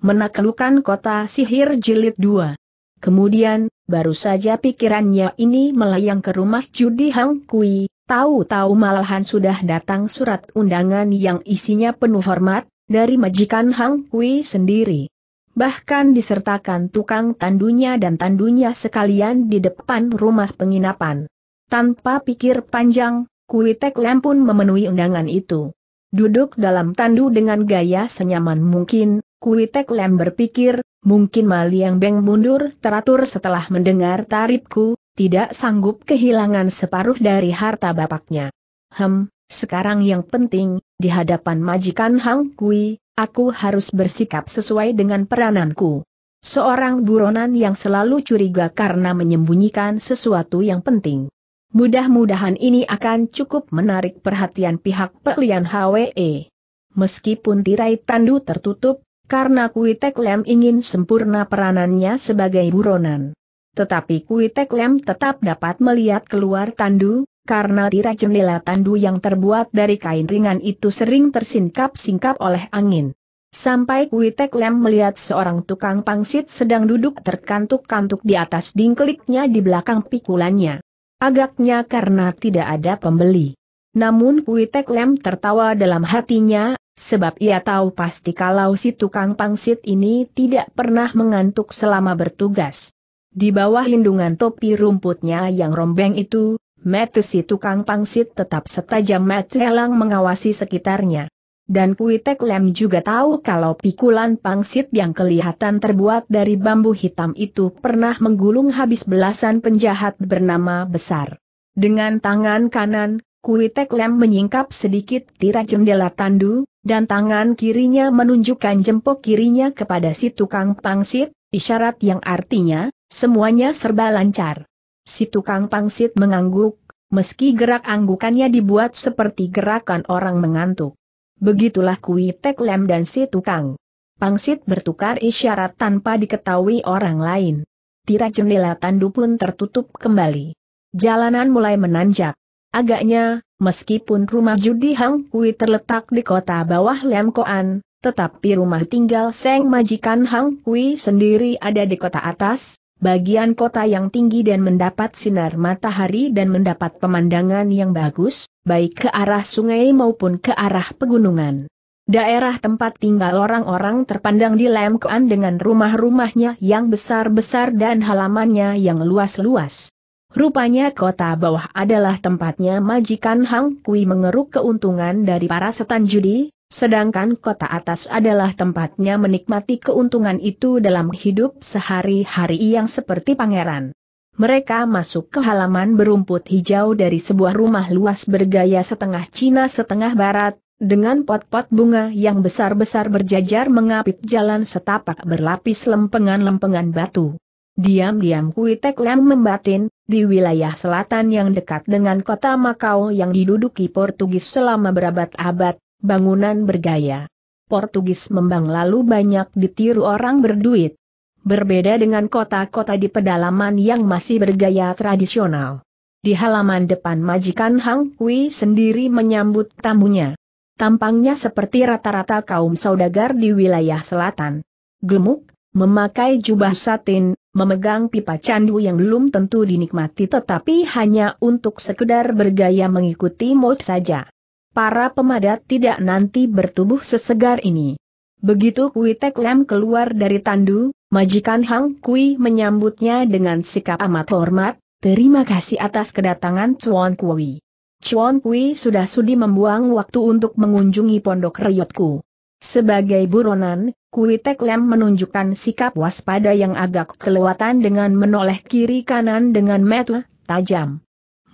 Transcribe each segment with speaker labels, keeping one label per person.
Speaker 1: Menaklukkan kota sihir jilid 2. Kemudian, baru saja pikirannya ini melayang ke rumah judi Hang Kui, tahu-tahu malahan sudah datang surat undangan yang isinya penuh hormat, dari majikan Hang Kui sendiri. Bahkan disertakan tukang tandunya dan tandunya sekalian di depan rumah penginapan. Tanpa pikir panjang, Kui Tek Lem pun memenuhi undangan itu. Duduk dalam tandu dengan gaya senyaman mungkin, Kuitek Lem berpikir, mungkin Maliang Beng mundur teratur setelah mendengar tarifku, tidak sanggup kehilangan separuh dari harta bapaknya. Hem, sekarang yang penting, di hadapan majikan Hang Kui, aku harus bersikap sesuai dengan perananku. Seorang buronan yang selalu curiga karena menyembunyikan sesuatu yang penting. Mudah-mudahan ini akan cukup menarik perhatian pihak Pelian HWE. Meskipun tirai tandu tertutup, karena Kuitek Lem ingin sempurna peranannya sebagai buronan. Tetapi Kuitek Lem tetap dapat melihat keluar tandu, karena tirai jendela tandu yang terbuat dari kain ringan itu sering tersingkap-singkap oleh angin. Sampai Kuitek Lem melihat seorang tukang pangsit sedang duduk terkantuk-kantuk di atas dingkliknya di belakang pikulannya. Agaknya karena tidak ada pembeli. Namun Kui Tek Lem tertawa dalam hatinya, sebab ia tahu pasti kalau si tukang pangsit ini tidak pernah mengantuk selama bertugas. Di bawah lindungan topi rumputnya yang rombeng itu, mata si tukang pangsit tetap setajam mata elang mengawasi sekitarnya. Dan Kuitek Lem juga tahu kalau pikulan pangsit yang kelihatan terbuat dari bambu hitam itu pernah menggulung habis belasan penjahat bernama besar. Dengan tangan kanan, Kuitek Lem menyingkap sedikit tirai jendela tandu, dan tangan kirinya menunjukkan jempol kirinya kepada si tukang pangsit, isyarat yang artinya, semuanya serba lancar. Si tukang pangsit mengangguk, meski gerak anggukannya dibuat seperti gerakan orang mengantuk. Begitulah Kuitek Lem dan si tukang pangsit bertukar isyarat tanpa diketahui orang lain. Tirai jendela tandu pun tertutup kembali. Jalanan mulai menanjak. Agaknya, meskipun rumah judi Hang Kui terletak di kota bawah Lemkoan, tetapi rumah tinggal Seng Majikan Hang Kui sendiri ada di kota atas, bagian kota yang tinggi dan mendapat sinar matahari dan mendapat pemandangan yang bagus, baik ke arah sungai maupun ke arah pegunungan. Daerah tempat tinggal orang-orang terpandang di Lemkoan dengan rumah-rumahnya yang besar-besar dan halamannya yang luas-luas. Rupanya kota bawah adalah tempatnya majikan Hang Kui mengeruk keuntungan dari para setan judi, sedangkan kota atas adalah tempatnya menikmati keuntungan itu dalam hidup sehari-hari yang seperti pangeran. Mereka masuk ke halaman berumput hijau dari sebuah rumah luas bergaya setengah Cina setengah Barat, dengan pot-pot bunga yang besar-besar berjajar mengapit jalan setapak berlapis lempengan-lempengan batu. Diam-diam Kui Tek Lam membatin, di wilayah selatan yang dekat dengan kota Makau yang diduduki Portugis selama berabad-abad, bangunan bergaya. Portugis membang lalu banyak ditiru orang berduit. Berbeda dengan kota-kota di pedalaman yang masih bergaya tradisional. Di halaman depan majikan Hang Kui sendiri menyambut tamunya. Tampangnya seperti rata-rata kaum saudagar di wilayah selatan. Gemuk, memakai jubah satin, memegang pipa candu yang belum tentu dinikmati tetapi hanya untuk sekedar bergaya mengikuti mod saja. Para pemadat tidak nanti bertubuh sesegar ini. Begitu Kui Tek Lam keluar dari tandu, majikan Hang Kui menyambutnya dengan sikap amat hormat, terima kasih atas kedatangan Chuan Kui. Chuan Kui sudah sudi membuang waktu untuk mengunjungi pondok reyotku. Sebagai buronan, Kuitek Lem menunjukkan sikap waspada yang agak kelewatan dengan menoleh kiri kanan dengan mata tajam.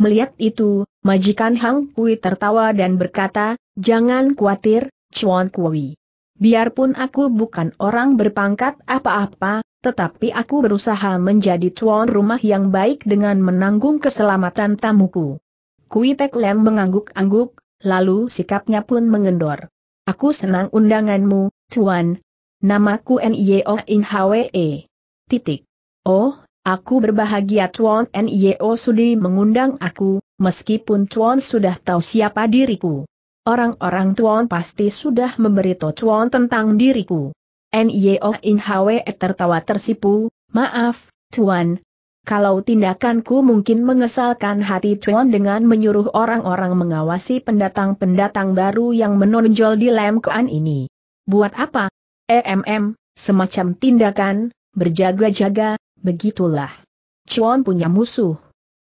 Speaker 1: Melihat itu, majikan Hang Kui tertawa dan berkata, Jangan khawatir, Chuan Kui. Biarpun aku bukan orang berpangkat apa-apa, tetapi aku berusaha menjadi tuan rumah yang baik dengan menanggung keselamatan tamuku. Kui Tek Lem mengangguk-angguk, lalu sikapnya pun mengendor. Aku senang undanganmu, Tuan. Namaku Nio In Hwe. Titik. Oh, aku berbahagia Tuan Nio sudi mengundang aku, meskipun Tuan sudah tahu siapa diriku. Orang-orang Tuan pasti sudah memberitahu Tuan tentang diriku. Nio In Hwe tertawa tersipu, maaf, Tuan, kalau tindakanku mungkin mengesalkan hati Chuan dengan menyuruh orang-orang mengawasi pendatang-pendatang baru yang menonjol di Lemkoan ini. Buat apa? EMM, semacam tindakan, berjaga-jaga, begitulah. Chuan punya musuh.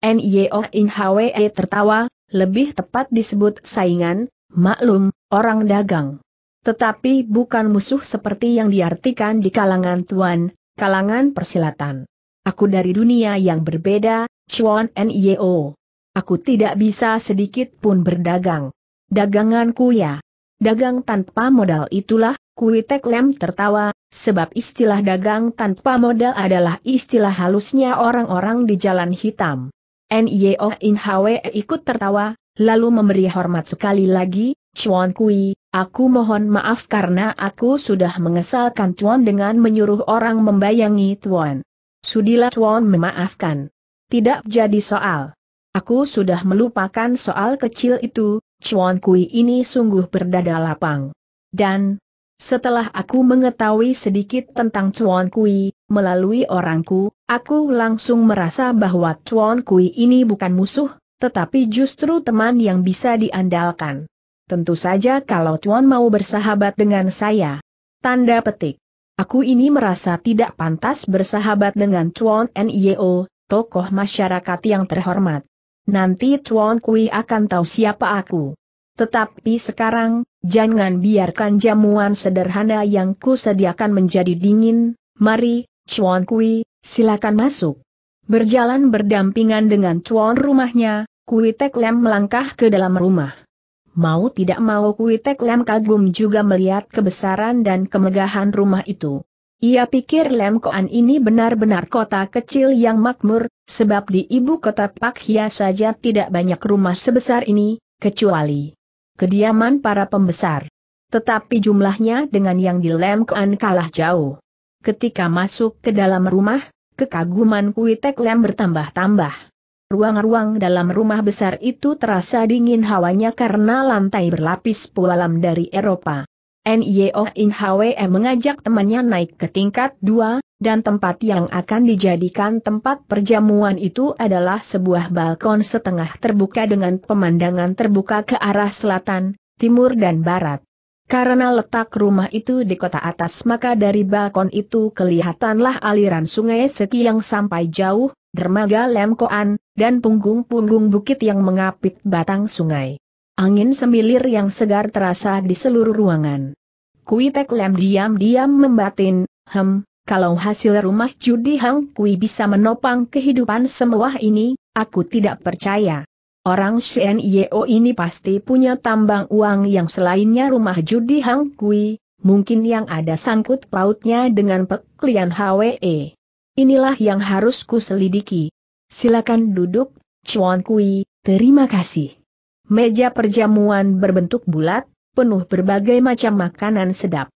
Speaker 1: NIO In Hwe tertawa, lebih tepat disebut saingan, maklum, orang dagang. Tetapi bukan musuh seperti yang diartikan di kalangan tuan, kalangan persilatan. Aku dari dunia yang berbeda, Chuan Nio. Aku tidak bisa sedikit pun berdagang. Daganganku ya. Dagang tanpa modal itulah, Kuitek Lem tertawa, sebab istilah dagang tanpa modal adalah istilah halusnya orang-orang di jalan hitam. Nio In Hwe ikut tertawa, lalu memberi hormat sekali lagi, Chuan Kui, aku mohon maaf karena aku sudah mengesalkan Chuan dengan menyuruh orang membayangi Chuan. Sudilah Tuan memaafkan. Tidak jadi soal. Aku sudah melupakan soal kecil itu, Chuan Kui ini sungguh berdada lapang. Dan, setelah aku mengetahui sedikit tentang Chuan Kui, melalui orangku, aku langsung merasa bahwa Chuan Kui ini bukan musuh, tetapi justru teman yang bisa diandalkan. Tentu saja kalau Chuan mau bersahabat dengan saya. Tanda petik. Aku ini merasa tidak pantas bersahabat dengan Chuan Nio, tokoh masyarakat yang terhormat. Nanti Chuan Kui akan tahu siapa aku. Tetapi sekarang, jangan biarkan jamuan sederhana yang ku sediakan menjadi dingin, mari, Chuan Kui, silakan masuk. Berjalan berdampingan dengan Chuan rumahnya, Kui Tek Lem melangkah ke dalam rumah. Mau tidak mau Kuitek Lem kagum juga melihat kebesaran dan kemegahan rumah itu. Ia pikir Lem Koan ini benar-benar kota kecil yang makmur, sebab di ibu kota Pak Hia saja tidak banyak rumah sebesar ini, kecuali kediaman para pembesar. Tetapi jumlahnya dengan yang di Lem Koan kalah jauh. Ketika masuk ke dalam rumah, kekaguman Kuitek Lem bertambah-tambah. Ruang-ruang dalam rumah besar itu terasa dingin hawanya karena lantai berlapis pualam dari Eropa. Nio In Hwe mengajak temannya naik ke tingkat dua, dan tempat yang akan dijadikan tempat perjamuan itu adalah sebuah balkon setengah terbuka dengan pemandangan terbuka ke arah selatan, timur dan barat. Karena letak rumah itu di kota atas maka dari balkon itu kelihatanlah aliran sungai Seki yang sampai jauh, dermaga Lemkoan, dan punggung-punggung bukit yang mengapit batang sungai. Angin semilir yang segar terasa di seluruh ruangan. Kui Tek Lem diam-diam membatin, hem, kalau hasil rumah judi Hang Kui bisa menopang kehidupan semewah ini, aku tidak percaya. Orang Shen ini pasti punya tambang uang yang selainnya rumah judi Hang Kui, mungkin yang ada sangkut pautnya dengan peklian HWE. Inilah yang harus kuselidiki. Silakan duduk, Chuan Kui, terima kasih. Meja perjamuan berbentuk bulat, penuh berbagai macam makanan sedap.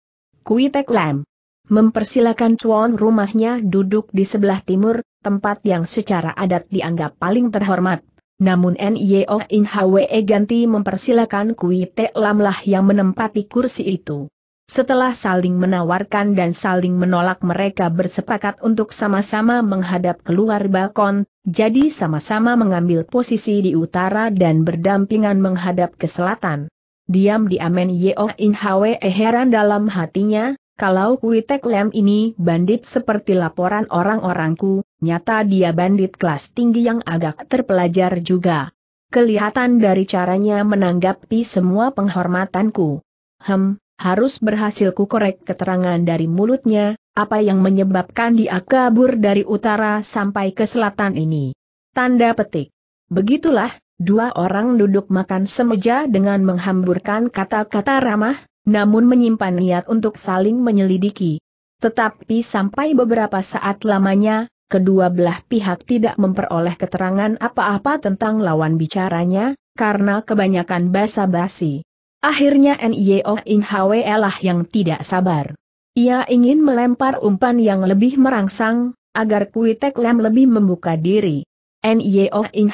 Speaker 1: Kui Tek Lam mempersilakan Chuan rumahnya duduk di sebelah timur, tempat yang secara adat dianggap paling terhormat. Namun N.Y.O. In Hwe ganti mempersilakan Kui Tek Lam lah yang menempati kursi itu. Setelah saling menawarkan dan saling menolak mereka bersepakat untuk sama-sama menghadap keluar balkon, jadi sama-sama mengambil posisi di utara dan berdampingan menghadap ke selatan. Diam di Amen Yeo In Hwe eh, heran dalam hatinya, kalau Kuitek Lem ini bandit seperti laporan orang-orangku, nyata dia bandit kelas tinggi yang agak terpelajar juga. Kelihatan dari caranya menanggapi semua penghormatanku. Hem, harus berhasil kukorek keterangan dari mulutnya, apa yang menyebabkan dia kabur dari utara sampai ke selatan ini. Tanda petik. Begitulah, dua orang duduk makan semeja dengan menghamburkan kata-kata ramah, namun menyimpan niat untuk saling menyelidiki. Tetapi sampai beberapa saat lamanya, kedua belah pihak tidak memperoleh keterangan apa-apa tentang lawan bicaranya, karena kebanyakan basa-basi. Akhirnya Nio oh In Hwe lah yang tidak sabar. Ia ingin melempar umpan yang lebih merangsang, agar kuitek Tek Lem lebih membuka diri. Nio oh In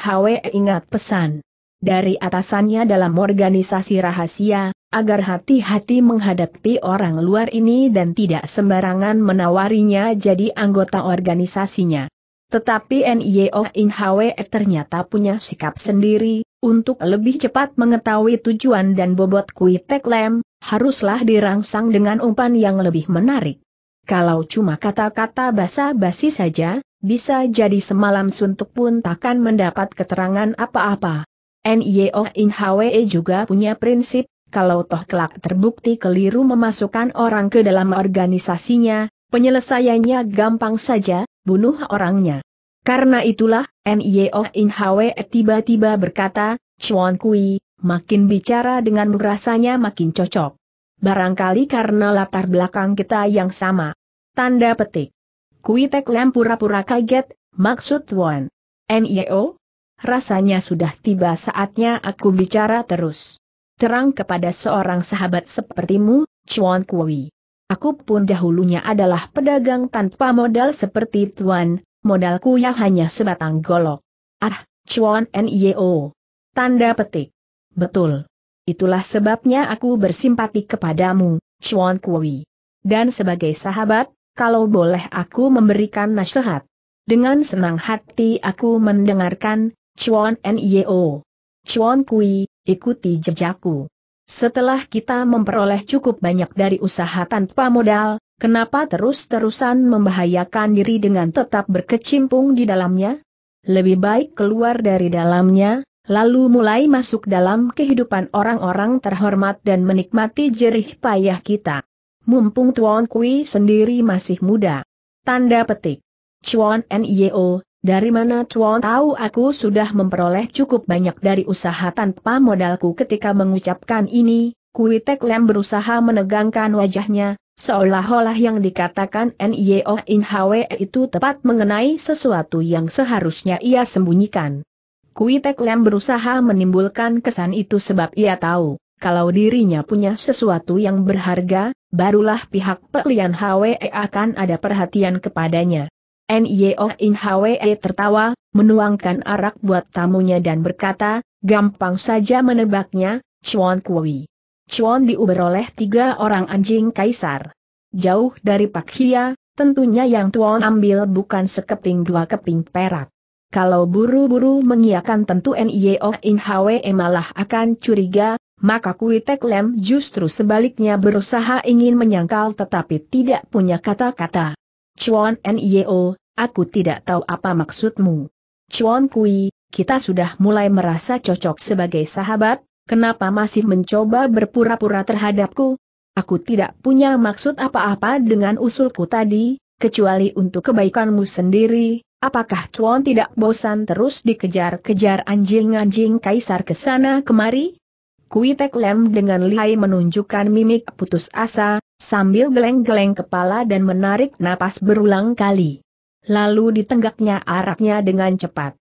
Speaker 1: ingat pesan dari atasannya dalam organisasi rahasia, agar hati-hati menghadapi orang luar ini dan tidak sembarangan menawarinya jadi anggota organisasinya. Tetapi Nio In Hwe ternyata punya sikap sendiri, untuk lebih cepat mengetahui tujuan dan bobot Kui Tek Lem, haruslah dirangsang dengan umpan yang lebih menarik. Kalau cuma kata-kata basa-basi saja, bisa jadi semalam suntuk pun takkan mendapat keterangan apa-apa. Nio In Hwe juga punya prinsip, kalau toh kelak terbukti keliru memasukkan orang ke dalam organisasinya, penyelesaiannya gampang saja, bunuh orangnya. Karena itulah, N.Y.O. Oh In Hwe tiba-tiba berkata, Chuan Kui, makin bicara dengan rasanya makin cocok. Barangkali karena latar belakang kita yang sama. Tanda petik. Kui Tek Lem pura-pura kaget, maksud Tuan. N.Y.O. Oh? Rasanya sudah tiba saatnya aku bicara terus. Terang kepada seorang sahabat sepertimu, Chuan Kui. Aku pun dahulunya adalah pedagang tanpa modal seperti Tuan, modalku ya hanya sebatang golok. Ah, Chuan N.I.O. Tanda petik. Betul. Itulah sebabnya aku bersimpati kepadamu, Chuan Kui. Dan sebagai sahabat, kalau boleh aku memberikan nasihat. Dengan senang hati aku mendengarkan, Chuan N.I.O. Chuan Kui, ikuti jejakku. Setelah kita memperoleh cukup banyak dari usaha tanpa modal, kenapa terus-terusan membahayakan diri dengan tetap berkecimpung di dalamnya? Lebih baik keluar dari dalamnya, lalu mulai masuk dalam kehidupan orang-orang terhormat dan menikmati jerih payah kita. Mumpung Tuan Kui sendiri masih muda. Tanda petik. Chuan Nio, dari mana Tuan tahu aku sudah memperoleh cukup banyak dari usaha tanpa modalku ketika mengucapkan ini, Kui Lem berusaha menegangkan wajahnya, seolah-olah yang dikatakan Nio In Hwe itu tepat mengenai sesuatu yang seharusnya ia sembunyikan. Kui Lem berusaha menimbulkan kesan itu sebab ia tahu, kalau dirinya punya sesuatu yang berharga, barulah pihak Pelian Hwe akan ada perhatian kepadanya. Nio In Hwe tertawa, menuangkan arak buat tamunya dan berkata, gampang saja menebaknya, Chuan Kui. Chuan diuber oleh tiga orang anjing kaisar. Jauh dari Pak Hia, tentunya yang Tuan ambil bukan sekeping dua keping perak. Kalau buru-buru mengiakan tentu Nio In Hwe malah akan curiga, maka Kui Tek Lem justru sebaliknya berusaha ingin menyangkal tetapi tidak punya kata-kata. Chuan Nio, e aku tidak tahu apa maksudmu. Chuan Kui, kita sudah mulai merasa cocok sebagai sahabat, kenapa masih mencoba berpura-pura terhadapku? Aku tidak punya maksud apa-apa dengan usulku tadi, kecuali untuk kebaikanmu sendiri. Apakah Chuan tidak bosan terus dikejar-kejar anjing-anjing kaisar ke sana kemari? Kuitek Lem dengan lihai menunjukkan mimik putus asa, sambil geleng-geleng kepala dan menarik napas berulang kali. Lalu ditenggaknya araknya dengan cepat.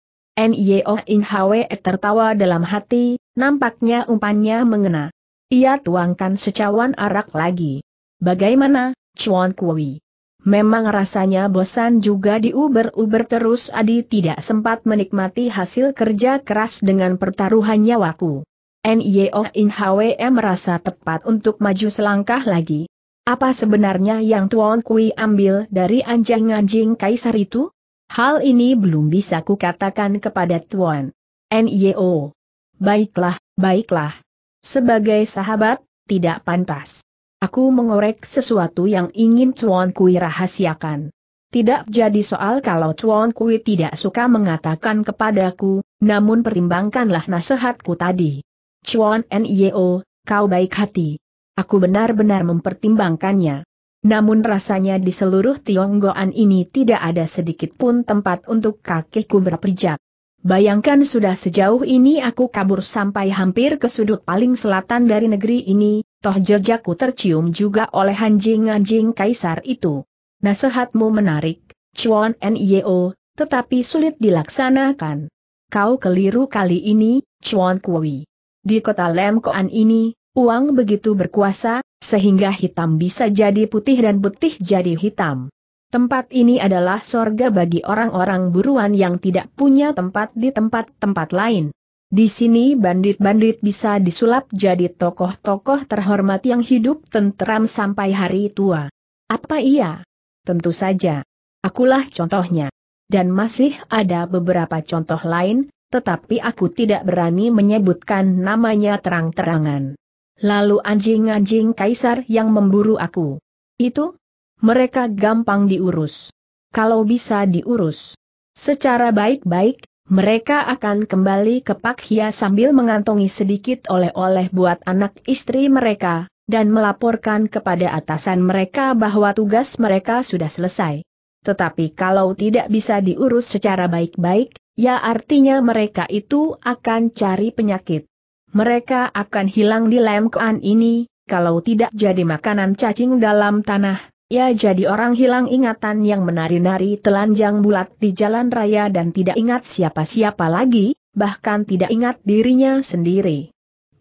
Speaker 1: Nio In Hwe tertawa dalam hati, nampaknya umpannya mengena. Ia tuangkan secawan arak lagi. Bagaimana, Chuan Kui? Memang rasanya bosan juga diuber-uber terus Adi tidak sempat menikmati hasil kerja keras dengan pertaruhan nyawaku. Nio In Hwe merasa tepat untuk maju selangkah lagi. Apa sebenarnya yang Tuan Kui ambil dari anjing-anjing kaisar itu? Hal ini belum bisa kukatakan kepada Tuan. Nio. Baiklah, baiklah. Sebagai sahabat, tidak pantas. Aku mengorek sesuatu yang ingin Tuan Kui rahasiakan. Tidak jadi soal kalau Tuan Kui tidak suka mengatakan kepadaku, namun pertimbangkanlah nasihatku tadi. Chuan Nio, kau baik hati. Aku benar-benar mempertimbangkannya. Namun rasanya di seluruh Tionggoan ini tidak ada sedikit pun tempat untuk kakiku berpijak. Bayangkan sudah sejauh ini aku kabur sampai hampir ke sudut paling selatan dari negeri ini, toh jejakku tercium juga oleh anjing-anjing kaisar itu. Nasihatmu menarik, Chuan Nio, tetapi sulit dilaksanakan. Kau keliru kali ini, Chuan Kui. Di kota Lemkoan ini, uang begitu berkuasa, sehingga hitam bisa jadi putih dan putih jadi hitam. Tempat ini adalah sorga bagi orang-orang buruan yang tidak punya tempat di tempat-tempat lain. Di sini bandit-bandit bisa disulap jadi tokoh-tokoh terhormat yang hidup tentram sampai hari tua. Apa iya? Tentu saja. Akulah contohnya. Dan masih ada beberapa contoh lain, tetapi aku tidak berani menyebutkan namanya terang-terangan. Lalu anjing-anjing kaisar yang memburu aku. Itu? Mereka gampang diurus. Kalau bisa diurus. Secara baik-baik, mereka akan kembali ke Pak Hia sambil mengantongi sedikit oleh-oleh buat anak istri mereka, dan melaporkan kepada atasan mereka bahwa tugas mereka sudah selesai. Tetapi kalau tidak bisa diurus secara baik-baik, Ya artinya mereka itu akan cari penyakit. Mereka akan hilang di lemkoan ini, kalau tidak jadi makanan cacing dalam tanah, ya jadi orang hilang ingatan yang menari-nari telanjang bulat di jalan raya dan tidak ingat siapa-siapa lagi, bahkan tidak ingat dirinya sendiri.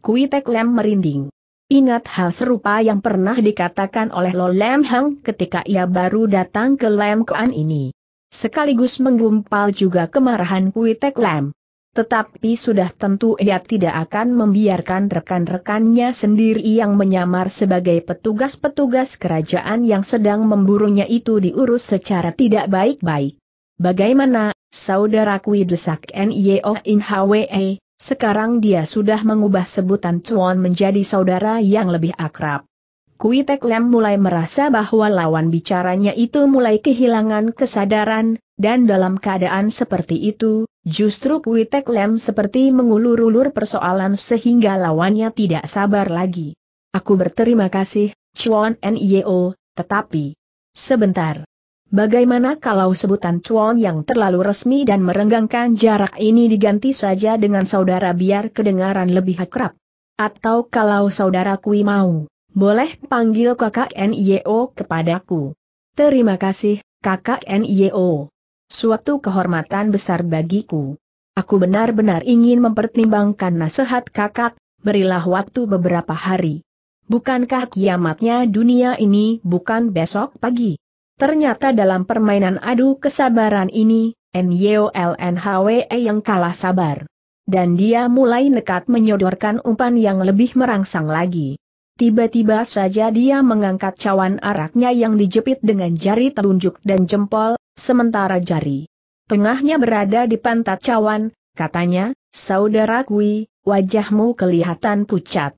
Speaker 1: Kuitek Lem merinding. Ingat hal serupa yang pernah dikatakan oleh Lo Lem Hang ketika ia baru datang ke Lem ini sekaligus menggumpal juga kemarahan Kui Lam. Tetapi sudah tentu ia tidak akan membiarkan rekan-rekannya sendiri yang menyamar sebagai petugas-petugas kerajaan yang sedang memburunya itu diurus secara tidak baik-baik. Bagaimana, saudara Kui desak Nio In Hwe, sekarang dia sudah mengubah sebutan Chuan menjadi saudara yang lebih akrab. Kui Tek Lem mulai merasa bahwa lawan bicaranya itu mulai kehilangan kesadaran, dan dalam keadaan seperti itu, justru Kui Tek Lem seperti mengulur-ulur persoalan sehingga lawannya tidak sabar lagi. Aku berterima kasih, Chuan N.I.O., tetapi... Sebentar. Bagaimana kalau sebutan Chuan yang terlalu resmi dan merenggangkan jarak ini diganti saja dengan saudara biar kedengaran lebih akrab? Atau kalau saudara kui mau? Boleh panggil kakak NIO kepadaku. Terima kasih, kakak NIO. Suatu kehormatan besar bagiku. Aku benar-benar ingin mempertimbangkan nasihat kakak, berilah waktu beberapa hari. Bukankah kiamatnya dunia ini bukan besok pagi? Ternyata dalam permainan adu kesabaran ini, NYOLNHWE yang kalah sabar. Dan dia mulai nekat menyodorkan umpan yang lebih merangsang lagi. Tiba-tiba saja dia mengangkat cawan araknya yang dijepit dengan jari telunjuk dan jempol, sementara jari tengahnya berada di pantat cawan, katanya, Saudara Kui, wajahmu kelihatan pucat.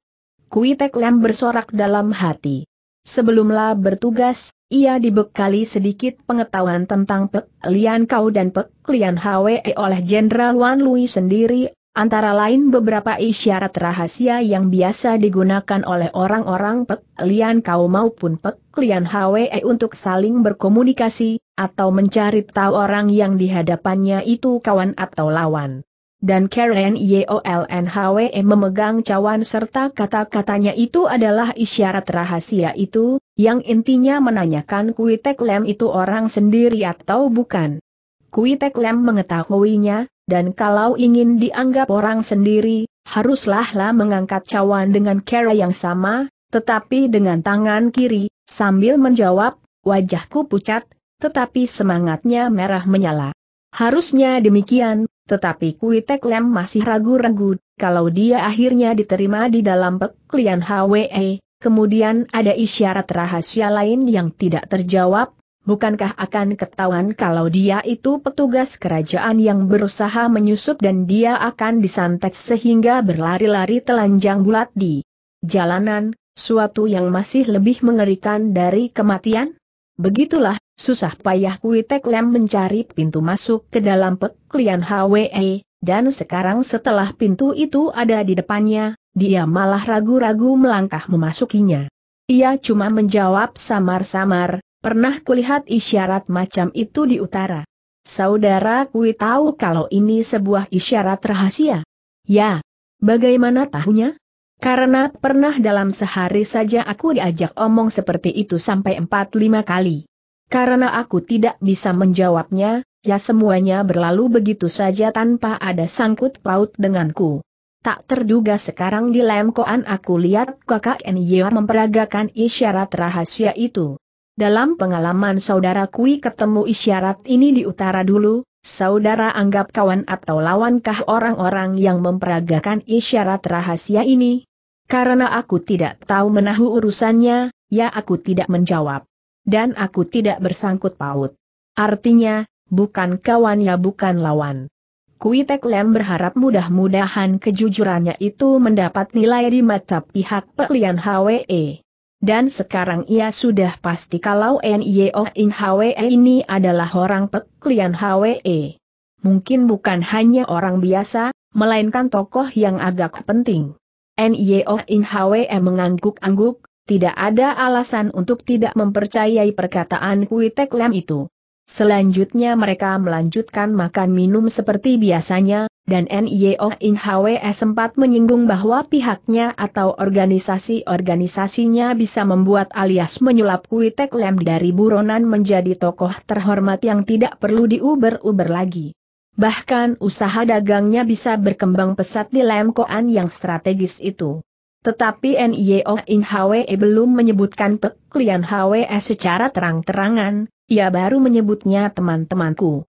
Speaker 1: Kui Tek bersorak dalam hati. Sebelumlah bertugas, ia dibekali sedikit pengetahuan tentang Pek Lian Kau dan Pek Lian Hwe oleh Jenderal Wan Lui sendiri antara lain beberapa isyarat rahasia yang biasa digunakan oleh orang-orang Pek Lian Kau maupun Pek Lian Hwe e untuk saling berkomunikasi, atau mencari tahu orang yang dihadapannya itu kawan atau lawan. Dan Karen Yeoln Hwe e memegang cawan serta kata-katanya itu adalah isyarat rahasia itu, yang intinya menanyakan Kuitek Lem itu orang sendiri atau bukan. Kuitek Lem mengetahuinya, dan kalau ingin dianggap orang sendiri, haruslah mengangkat cawan dengan cara yang sama, tetapi dengan tangan kiri, sambil menjawab, wajahku pucat, tetapi semangatnya merah menyala. Harusnya demikian, tetapi Kuitek Lem masih ragu-ragu, kalau dia akhirnya diterima di dalam peklian HWE, kemudian ada isyarat rahasia lain yang tidak terjawab, bukankah akan ketahuan kalau dia itu petugas kerajaan yang berusaha menyusup dan dia akan disantet sehingga berlari-lari telanjang bulat di jalanan, suatu yang masih lebih mengerikan dari kematian? Begitulah, susah payah Kuitek Lem mencari pintu masuk ke dalam peklian HWE, dan sekarang setelah pintu itu ada di depannya, dia malah ragu-ragu melangkah memasukinya. Ia cuma menjawab samar-samar, Pernah kulihat isyarat macam itu di utara. Saudara kui tahu kalau ini sebuah isyarat rahasia. Ya, bagaimana tahunya? Karena pernah dalam sehari saja aku diajak omong seperti itu sampai 4-5 kali. Karena aku tidak bisa menjawabnya, ya semuanya berlalu begitu saja tanpa ada sangkut paut denganku. Tak terduga sekarang di Lemkoan aku lihat kakak Nyer memperagakan isyarat rahasia itu. Dalam pengalaman saudara Kui ketemu isyarat ini di utara dulu, saudara anggap kawan atau lawankah orang-orang yang memperagakan isyarat rahasia ini? Karena aku tidak tahu menahu urusannya, ya aku tidak menjawab. Dan aku tidak bersangkut paut. Artinya, bukan kawan ya bukan lawan. Kui Tek Lem berharap mudah-mudahan kejujurannya itu mendapat nilai di mata pihak Pelian HWE. Dan sekarang ia sudah pasti kalau Nio In Hwe ini adalah orang peklian Hwe. Mungkin bukan hanya orang biasa, melainkan tokoh yang agak penting. Nio In Hwe mengangguk-angguk, tidak ada alasan untuk tidak mempercayai perkataan Kui Lam itu. Selanjutnya mereka melanjutkan makan minum seperti biasanya, dan NIO In HWS sempat menyinggung bahwa pihaknya atau organisasi-organisasinya bisa membuat alias menyulap Kuitek Lem dari buronan menjadi tokoh terhormat yang tidak perlu diuber-uber lagi. Bahkan usaha dagangnya bisa berkembang pesat di Lemkoan yang strategis itu. Tetapi NIO In HWE belum menyebutkan peklian HWS secara terang-terangan, ia baru menyebutnya teman-temanku.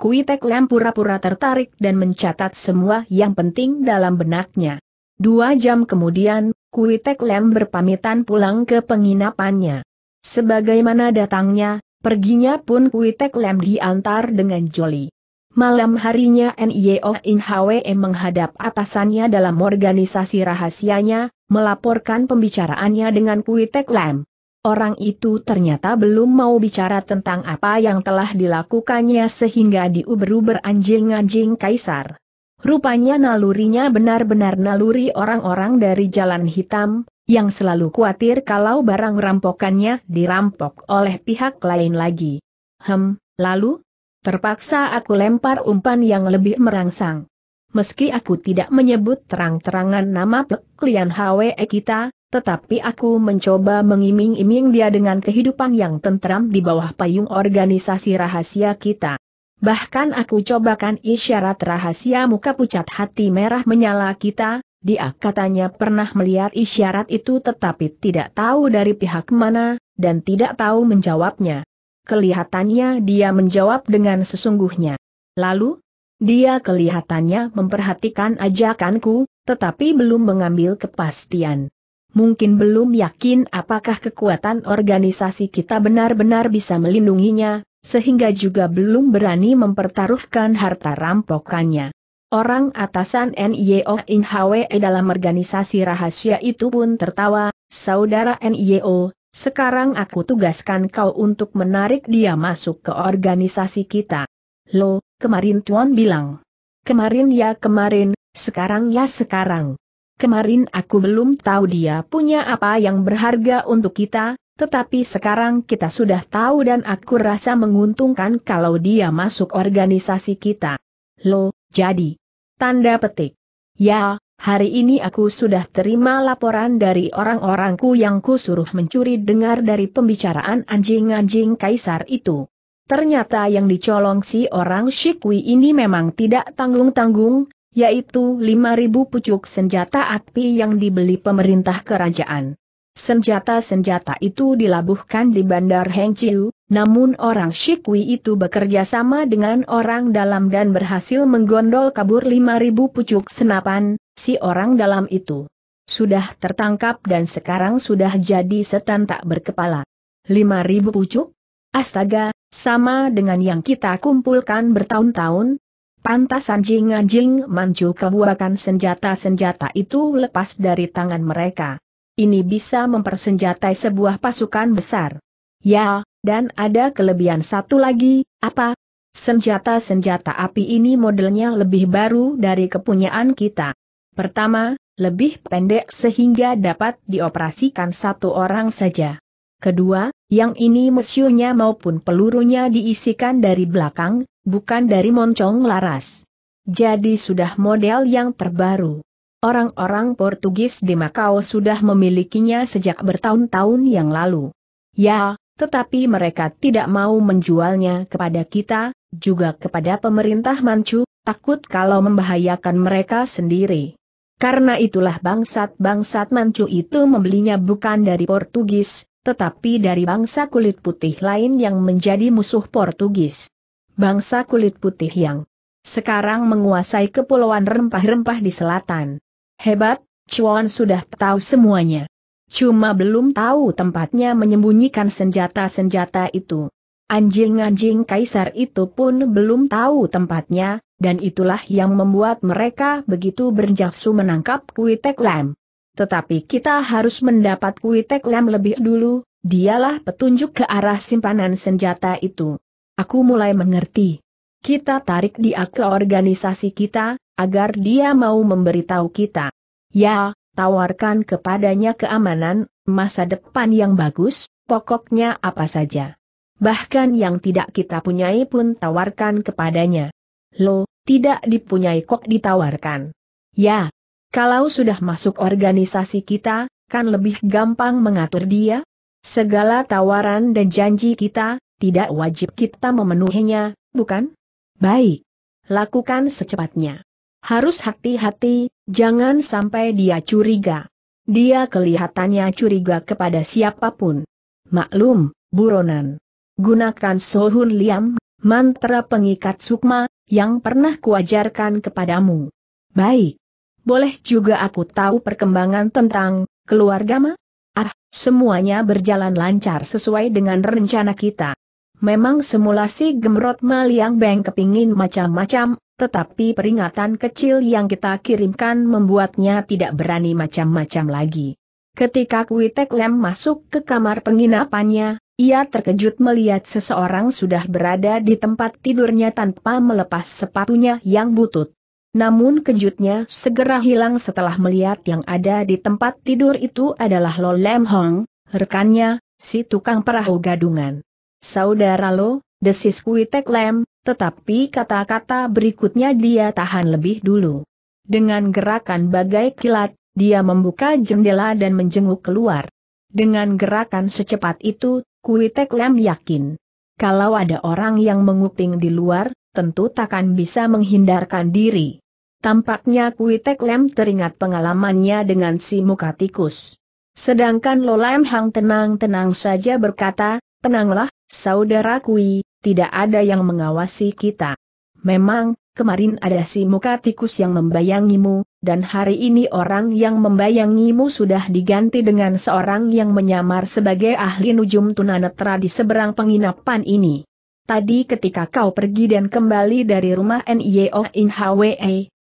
Speaker 1: Kuitek Lem pura-pura tertarik dan mencatat semua yang penting dalam benaknya. Dua jam kemudian, Kuitek Lem berpamitan pulang ke penginapannya. Sebagaimana datangnya, perginya pun Kuitek Lem diantar dengan Joli. Malam harinya NIO e oh INHWE menghadap atasannya dalam organisasi rahasianya, melaporkan pembicaraannya dengan Kuitek Lem. Orang itu ternyata belum mau bicara tentang apa yang telah dilakukannya sehingga diuber-uber anjing-anjing kaisar. Rupanya nalurinya benar-benar naluri orang-orang dari jalan hitam, yang selalu khawatir kalau barang rampokannya dirampok oleh pihak lain lagi. Hem, lalu? Terpaksa aku lempar umpan yang lebih merangsang meski aku tidak menyebut terang-terangan nama peklian Hwe kita, tetapi aku mencoba mengiming-iming dia dengan kehidupan yang tentram di bawah payung organisasi rahasia kita. Bahkan aku cobakan isyarat rahasia muka pucat hati merah menyala kita, dia katanya pernah melihat isyarat itu tetapi tidak tahu dari pihak mana, dan tidak tahu menjawabnya. Kelihatannya dia menjawab dengan sesungguhnya. Lalu, dia kelihatannya memperhatikan ajakanku, tetapi belum mengambil kepastian. Mungkin belum yakin apakah kekuatan organisasi kita benar-benar bisa melindunginya, sehingga juga belum berani mempertaruhkan harta rampokannya. Orang atasan NIO In HWE dalam organisasi rahasia itu pun tertawa, saudara NIO, sekarang aku tugaskan kau untuk menarik dia masuk ke organisasi kita. Lo, kemarin Tuan bilang. Kemarin ya kemarin, sekarang ya sekarang. Kemarin aku belum tahu dia punya apa yang berharga untuk kita, tetapi sekarang kita sudah tahu dan aku rasa menguntungkan kalau dia masuk organisasi kita. Lo, jadi. Tanda petik. Ya, hari ini aku sudah terima laporan dari orang-orangku yang kusuruh mencuri dengar dari pembicaraan anjing-anjing kaisar itu. Ternyata yang dicolong si orang Shikwi ini memang tidak tanggung-tanggung, yaitu 5.000 pucuk senjata api yang dibeli pemerintah kerajaan. Senjata-senjata itu dilabuhkan di Bandar Hengqiu, namun orang Shikwi itu bekerja sama dengan orang dalam dan berhasil menggondol kabur 5.000 pucuk senapan, si orang dalam itu. Sudah tertangkap dan sekarang sudah jadi setan tak berkepala. 5.000 pucuk? Astaga, sama dengan yang kita kumpulkan bertahun-tahun. Pantas anjing-anjing mancu kebuakan senjata-senjata itu lepas dari tangan mereka. Ini bisa mempersenjatai sebuah pasukan besar. Ya, dan ada kelebihan satu lagi, apa? Senjata-senjata api ini modelnya lebih baru dari kepunyaan kita. Pertama, lebih pendek sehingga dapat dioperasikan satu orang saja. Kedua, yang ini mesiunya maupun pelurunya diisikan dari belakang, bukan dari moncong laras. Jadi sudah model yang terbaru. Orang-orang Portugis di Makau sudah memilikinya sejak bertahun-tahun yang lalu. Ya, tetapi mereka tidak mau menjualnya kepada kita, juga kepada pemerintah Manchu, takut kalau membahayakan mereka sendiri. Karena itulah bangsat-bangsat Manchu itu membelinya bukan dari Portugis, tetapi dari bangsa kulit putih lain yang menjadi musuh Portugis. Bangsa kulit putih yang sekarang menguasai kepulauan rempah-rempah di selatan. Hebat, Chuan sudah tahu semuanya. Cuma belum tahu tempatnya menyembunyikan senjata-senjata itu. Anjing-anjing kaisar itu pun belum tahu tempatnya, dan itulah yang membuat mereka begitu berjafsu menangkap Kuitek Lam. Tetapi kita harus mendapat Kuitek lem lebih dulu, dialah petunjuk ke arah simpanan senjata itu. Aku mulai mengerti. Kita tarik dia ke organisasi kita, agar dia mau memberitahu kita. Ya, tawarkan kepadanya keamanan, masa depan yang bagus, pokoknya apa saja. Bahkan yang tidak kita punyai pun tawarkan kepadanya. Lo, tidak dipunyai kok ditawarkan. Ya, kalau sudah masuk organisasi kita, kan lebih gampang mengatur dia? Segala tawaran dan janji kita, tidak wajib kita memenuhinya, bukan? Baik. Lakukan secepatnya. Harus hati-hati, jangan sampai dia curiga. Dia kelihatannya curiga kepada siapapun. Maklum, buronan. Gunakan Sohun Liam, mantra pengikat sukma, yang pernah kuajarkan kepadamu. Baik. Boleh juga aku tahu perkembangan tentang keluargamu? Ah, semuanya berjalan lancar sesuai dengan rencana kita. Memang simulasi gemrot Maliang Beng kepingin macam-macam, tetapi peringatan kecil yang kita kirimkan membuatnya tidak berani macam-macam lagi. Ketika Kuitek Lem masuk ke kamar penginapannya, ia terkejut melihat seseorang sudah berada di tempat tidurnya tanpa melepas sepatunya yang butut. Namun kejutnya segera hilang setelah melihat yang ada di tempat tidur itu adalah Lo Lem Hong, rekannya, si tukang perahu gadungan. Saudara Lo, desis Kuitek Lem, tetapi kata-kata berikutnya dia tahan lebih dulu. Dengan gerakan bagai kilat, dia membuka jendela dan menjenguk keluar. Dengan gerakan secepat itu, Kuitek Lem yakin. Kalau ada orang yang menguping di luar, tentu takkan bisa menghindarkan diri. Tampaknya Kui Tek Lem teringat pengalamannya dengan si muka tikus. Sedangkan Lolem Hang tenang-tenang saja berkata, tenanglah, saudara Kui, tidak ada yang mengawasi kita. Memang, kemarin ada si muka tikus yang membayangimu, dan hari ini orang yang membayangimu sudah diganti dengan seorang yang menyamar sebagai ahli nujum tunanetra di seberang penginapan ini. Tadi ketika kau pergi dan kembali dari rumah NIO In Hwe,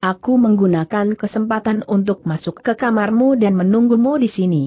Speaker 1: Aku menggunakan kesempatan untuk masuk ke kamarmu dan menunggumu di sini.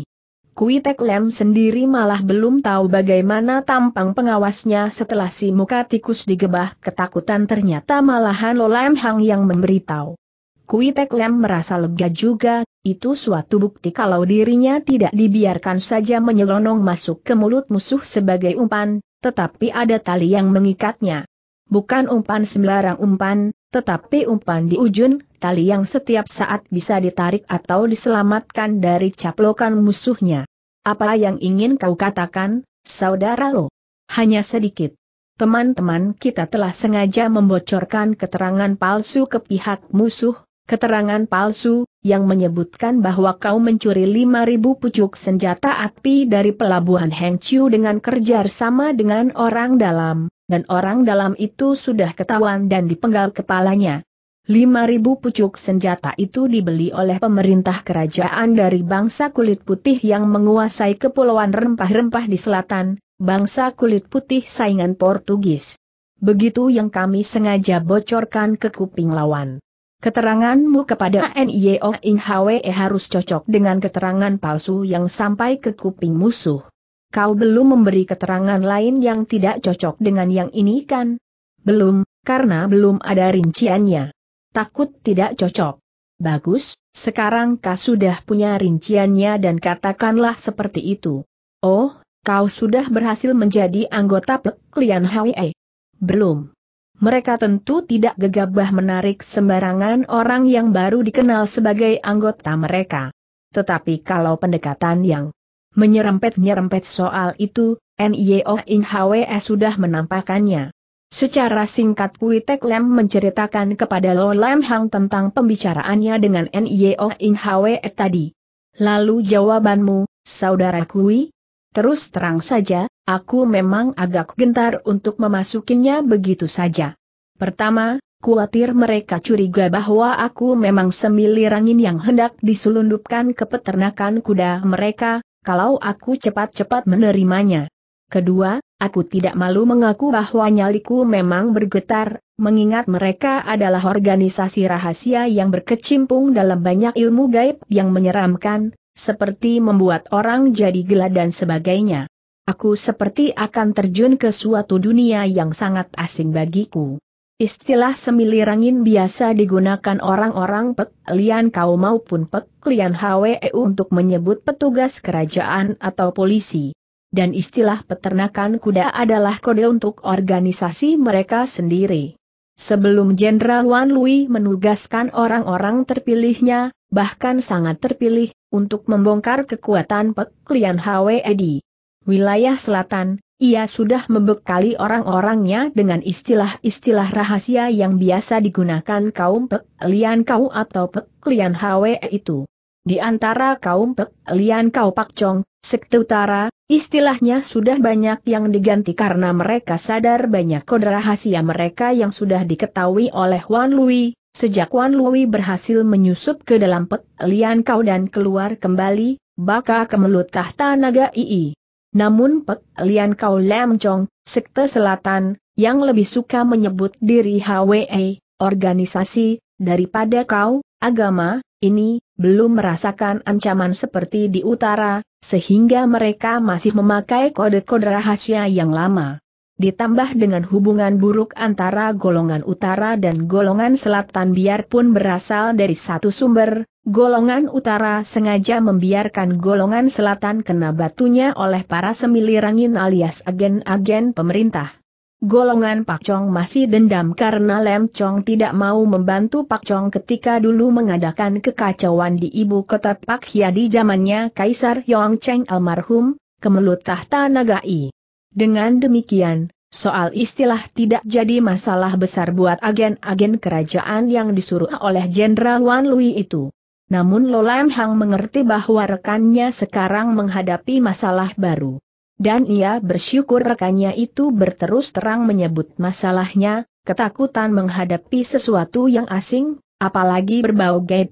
Speaker 1: Kuitek Lem sendiri malah belum tahu bagaimana tampang pengawasnya setelah si muka tikus digebah ketakutan ternyata malahan Lo Lem Hang yang memberitahu. Kuitek Lem merasa lega juga, itu suatu bukti kalau dirinya tidak dibiarkan saja menyelonong masuk ke mulut musuh sebagai umpan, tetapi ada tali yang mengikatnya. Bukan umpan sembarang umpan, tetapi umpan di ujung tali yang setiap saat bisa ditarik atau diselamatkan dari caplokan musuhnya. Apa yang ingin kau katakan, saudara lo? Hanya sedikit. Teman-teman kita telah sengaja membocorkan keterangan palsu ke pihak musuh, keterangan palsu, yang menyebutkan bahwa kau mencuri 5.000 pucuk senjata api dari pelabuhan Hengqiu dengan kerja sama dengan orang dalam, dan orang dalam itu sudah ketahuan dan dipenggal kepalanya. 5.000 pucuk senjata itu dibeli oleh pemerintah kerajaan dari bangsa kulit putih yang menguasai kepulauan rempah-rempah di selatan, bangsa kulit putih saingan Portugis. Begitu yang kami sengaja bocorkan ke kuping lawan. Keteranganmu kepada NIO Ing e harus cocok dengan keterangan palsu yang sampai ke kuping musuh. Kau belum memberi keterangan lain yang tidak cocok dengan yang ini kan? Belum, karena belum ada rinciannya. Takut tidak cocok. Bagus, sekarang kau sudah punya rinciannya dan katakanlah seperti itu. Oh, kau sudah berhasil menjadi anggota Peklian HWE? Eh. Belum. Mereka tentu tidak gegabah menarik sembarangan orang yang baru dikenal sebagai anggota mereka. Tetapi kalau pendekatan yang Menyerempet-nyerempet soal itu, Nio In Hwe sudah menampakannya. Secara singkat Kui Tek Lem menceritakan kepada Lo Lam Hang tentang pembicaraannya dengan Nio In Hwe tadi. Lalu jawabanmu, saudara Kui? Terus terang saja, aku memang agak gentar untuk memasukinya begitu saja. Pertama, Kuatir mereka curiga bahwa aku memang semilir angin yang hendak diselundupkan ke peternakan kuda mereka, kalau aku cepat-cepat menerimanya. Kedua, aku tidak malu mengaku bahwa nyaliku memang bergetar, mengingat mereka adalah organisasi rahasia yang berkecimpung dalam banyak ilmu gaib yang menyeramkan, seperti membuat orang jadi gila dan sebagainya. Aku seperti akan terjun ke suatu dunia yang sangat asing bagiku. Istilah semilirangin biasa digunakan orang-orang Pek Lian Kau maupun Pek Lian HWE untuk menyebut petugas kerajaan atau polisi. Dan istilah peternakan kuda adalah kode untuk organisasi mereka sendiri. Sebelum Jenderal Wan Lui menugaskan orang-orang terpilihnya, bahkan sangat terpilih, untuk membongkar kekuatan Pek Lian HWE di wilayah selatan, ia sudah membekali orang-orangnya dengan istilah-istilah rahasia yang biasa digunakan kaum Pek Lian Kau atau Pek Lian Hwe itu. Di antara kaum Pek Lian Kau Pak Chong, Sekte Utara, istilahnya sudah banyak yang diganti karena mereka sadar banyak kode rahasia mereka yang sudah diketahui oleh Wan Lui. Sejak Wan Lui berhasil menyusup ke dalam Pek Lian Kau dan keluar kembali, baka kemelut tahta naga II. Namun Pek Lian Kau Lam Chong, Sekte Selatan, yang lebih suka menyebut diri HWE, organisasi, daripada kau, agama, ini, belum merasakan ancaman seperti di utara, sehingga mereka masih memakai kode-kode rahasia yang lama ditambah dengan hubungan buruk antara golongan utara dan golongan selatan biarpun berasal dari satu sumber, golongan utara sengaja membiarkan golongan selatan kena batunya oleh para semilir angin alias agen-agen pemerintah. Golongan Pak Chong masih dendam karena Lem Chong tidak mau membantu Pak Chong ketika dulu mengadakan kekacauan di ibu kota Pak Hia di zamannya Kaisar Yong Cheng almarhum, kemelut tahta Nagai. Dengan demikian, soal istilah tidak jadi masalah besar buat agen-agen kerajaan yang disuruh oleh Jenderal Wan Lui itu. Namun Lolam Hang mengerti bahwa rekannya sekarang menghadapi masalah baru. Dan ia bersyukur rekannya itu berterus terang menyebut masalahnya, ketakutan menghadapi sesuatu yang asing, apalagi berbau gaib.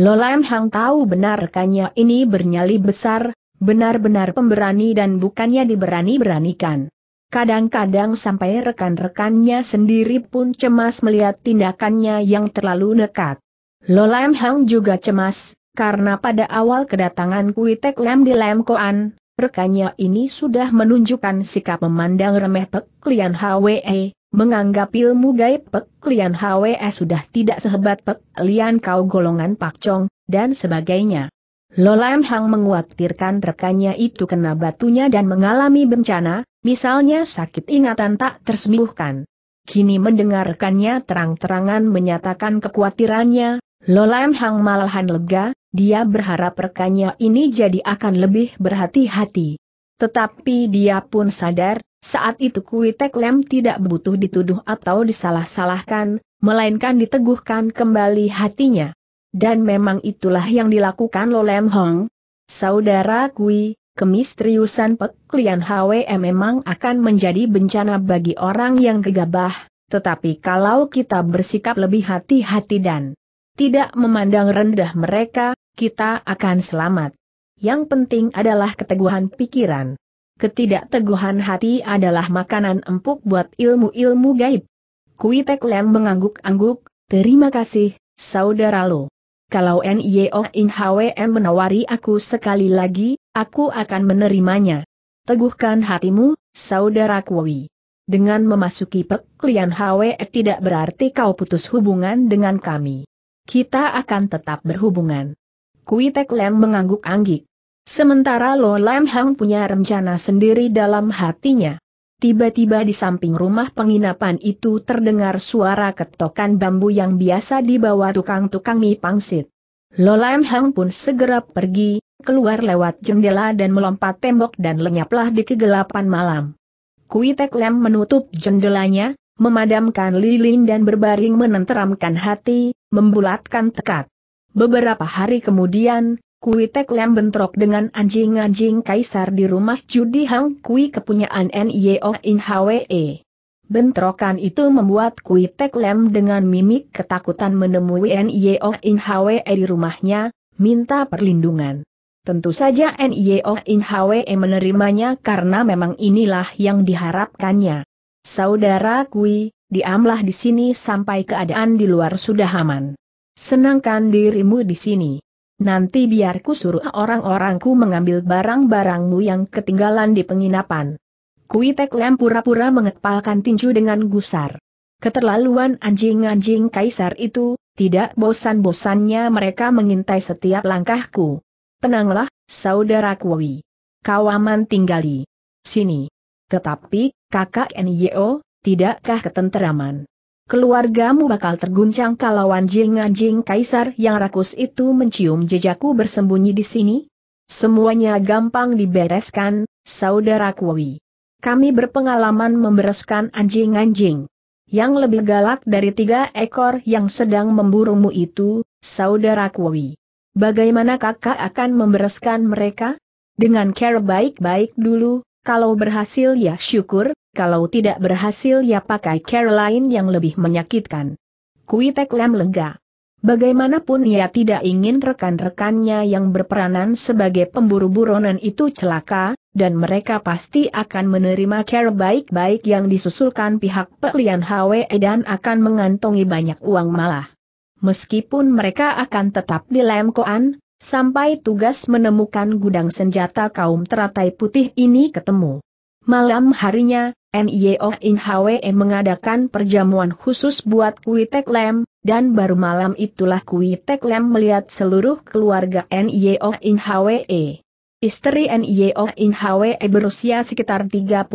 Speaker 1: Lolam Hang tahu benar rekannya ini bernyali besar, Benar-benar pemberani dan bukannya diberani-beranikan. Kadang-kadang sampai rekan-rekannya sendiri pun cemas melihat tindakannya yang terlalu nekat. Lam Hang juga cemas, karena pada awal kedatangan Kuitek Lam di Lam Koan, rekannya ini sudah menunjukkan sikap memandang remeh Pek Lian Hwe, menganggap ilmu gaib Pek Lian Hwe sudah tidak sehebat Pek Lian Kau golongan Pak Chong, dan sebagainya. Lolan Hang menguatirkan rekannya itu kena batunya dan mengalami bencana, misalnya sakit ingatan tak tersembuhkan. Kini mendengar rekannya terang-terangan menyatakan kekhawatirannya, Lolan Hang malahan lega, dia berharap rekannya ini jadi akan lebih berhati-hati. Tetapi dia pun sadar, saat itu Kuitek Lem tidak butuh dituduh atau disalah-salahkan, melainkan diteguhkan kembali hatinya. Dan memang itulah yang dilakukan Lem Hong. Saudara Kui, Kemistriusan peklian Hwe memang akan menjadi bencana bagi orang yang gegabah, tetapi kalau kita bersikap lebih hati-hati dan tidak memandang rendah mereka, kita akan selamat. Yang penting adalah keteguhan pikiran. Ketidakteguhan hati adalah makanan empuk buat ilmu-ilmu gaib. Kui Tek Lem mengangguk-angguk, terima kasih, saudara lo kalau NIO HWM menawari aku sekali lagi, aku akan menerimanya. Teguhkan hatimu, saudara Kuwi. Dengan memasuki peklian HWE tidak berarti kau putus hubungan dengan kami. Kita akan tetap berhubungan. Kui Tek Lem mengangguk-anggik. Sementara Lo Lam Hang punya rencana sendiri dalam hatinya. Tiba-tiba di samping rumah penginapan itu terdengar suara ketokan bambu yang biasa dibawa tukang-tukang mie pangsit. Lolem Hang pun segera pergi, keluar lewat jendela dan melompat tembok dan lenyaplah di kegelapan malam. Kui Tek Lem menutup jendelanya, memadamkan lilin dan berbaring menenteramkan hati, membulatkan tekad. Beberapa hari kemudian, Kui Tek Lem bentrok dengan anjing-anjing kaisar di rumah judi Hang Kui kepunyaan Nio In Hwe. Bentrokan itu membuat Kui Tek Lem dengan mimik ketakutan menemui Nio In Hwe di rumahnya, minta perlindungan. Tentu saja Nio In Hwe menerimanya karena memang inilah yang diharapkannya. Saudara Kui, diamlah di sini sampai keadaan di luar sudah aman. Senangkan dirimu di sini. Nanti biarku suruh orang-orangku mengambil barang-barangmu yang ketinggalan di penginapan. Kuitek Lem pura-pura mengepalkan tinju dengan gusar. Keterlaluan anjing-anjing kaisar itu, tidak bosan-bosannya mereka mengintai setiap langkahku. Tenanglah, saudara Kui. Kau aman tinggali. Sini. Tetapi, kakak Nyo, tidakkah ketenteraman? keluargamu bakal terguncang kalau anjing-anjing kaisar yang rakus itu mencium jejakku bersembunyi di sini? Semuanya gampang dibereskan, saudara Kuwi. Kami berpengalaman membereskan anjing-anjing. Yang lebih galak dari tiga ekor yang sedang memburumu itu, saudara Kuwi. Bagaimana kakak akan membereskan mereka? Dengan care baik-baik dulu, kalau berhasil ya syukur, kalau tidak berhasil ya pakai Caroline yang lebih menyakitkan. Kuitek Lem lega. Bagaimanapun ia tidak ingin rekan-rekannya yang berperanan sebagai pemburu buronan itu celaka, dan mereka pasti akan menerima care baik-baik yang disusulkan pihak pelian HWE dan akan mengantongi banyak uang malah. Meskipun mereka akan tetap di Lemkoan, sampai tugas menemukan gudang senjata kaum teratai putih ini ketemu. Malam harinya, NIO Hwe mengadakan perjamuan khusus buat Kui Tek Lem, dan baru malam itulah Kui Tek Lem melihat seluruh keluarga NIO Hwe. Istri NIO Hwe berusia sekitar 35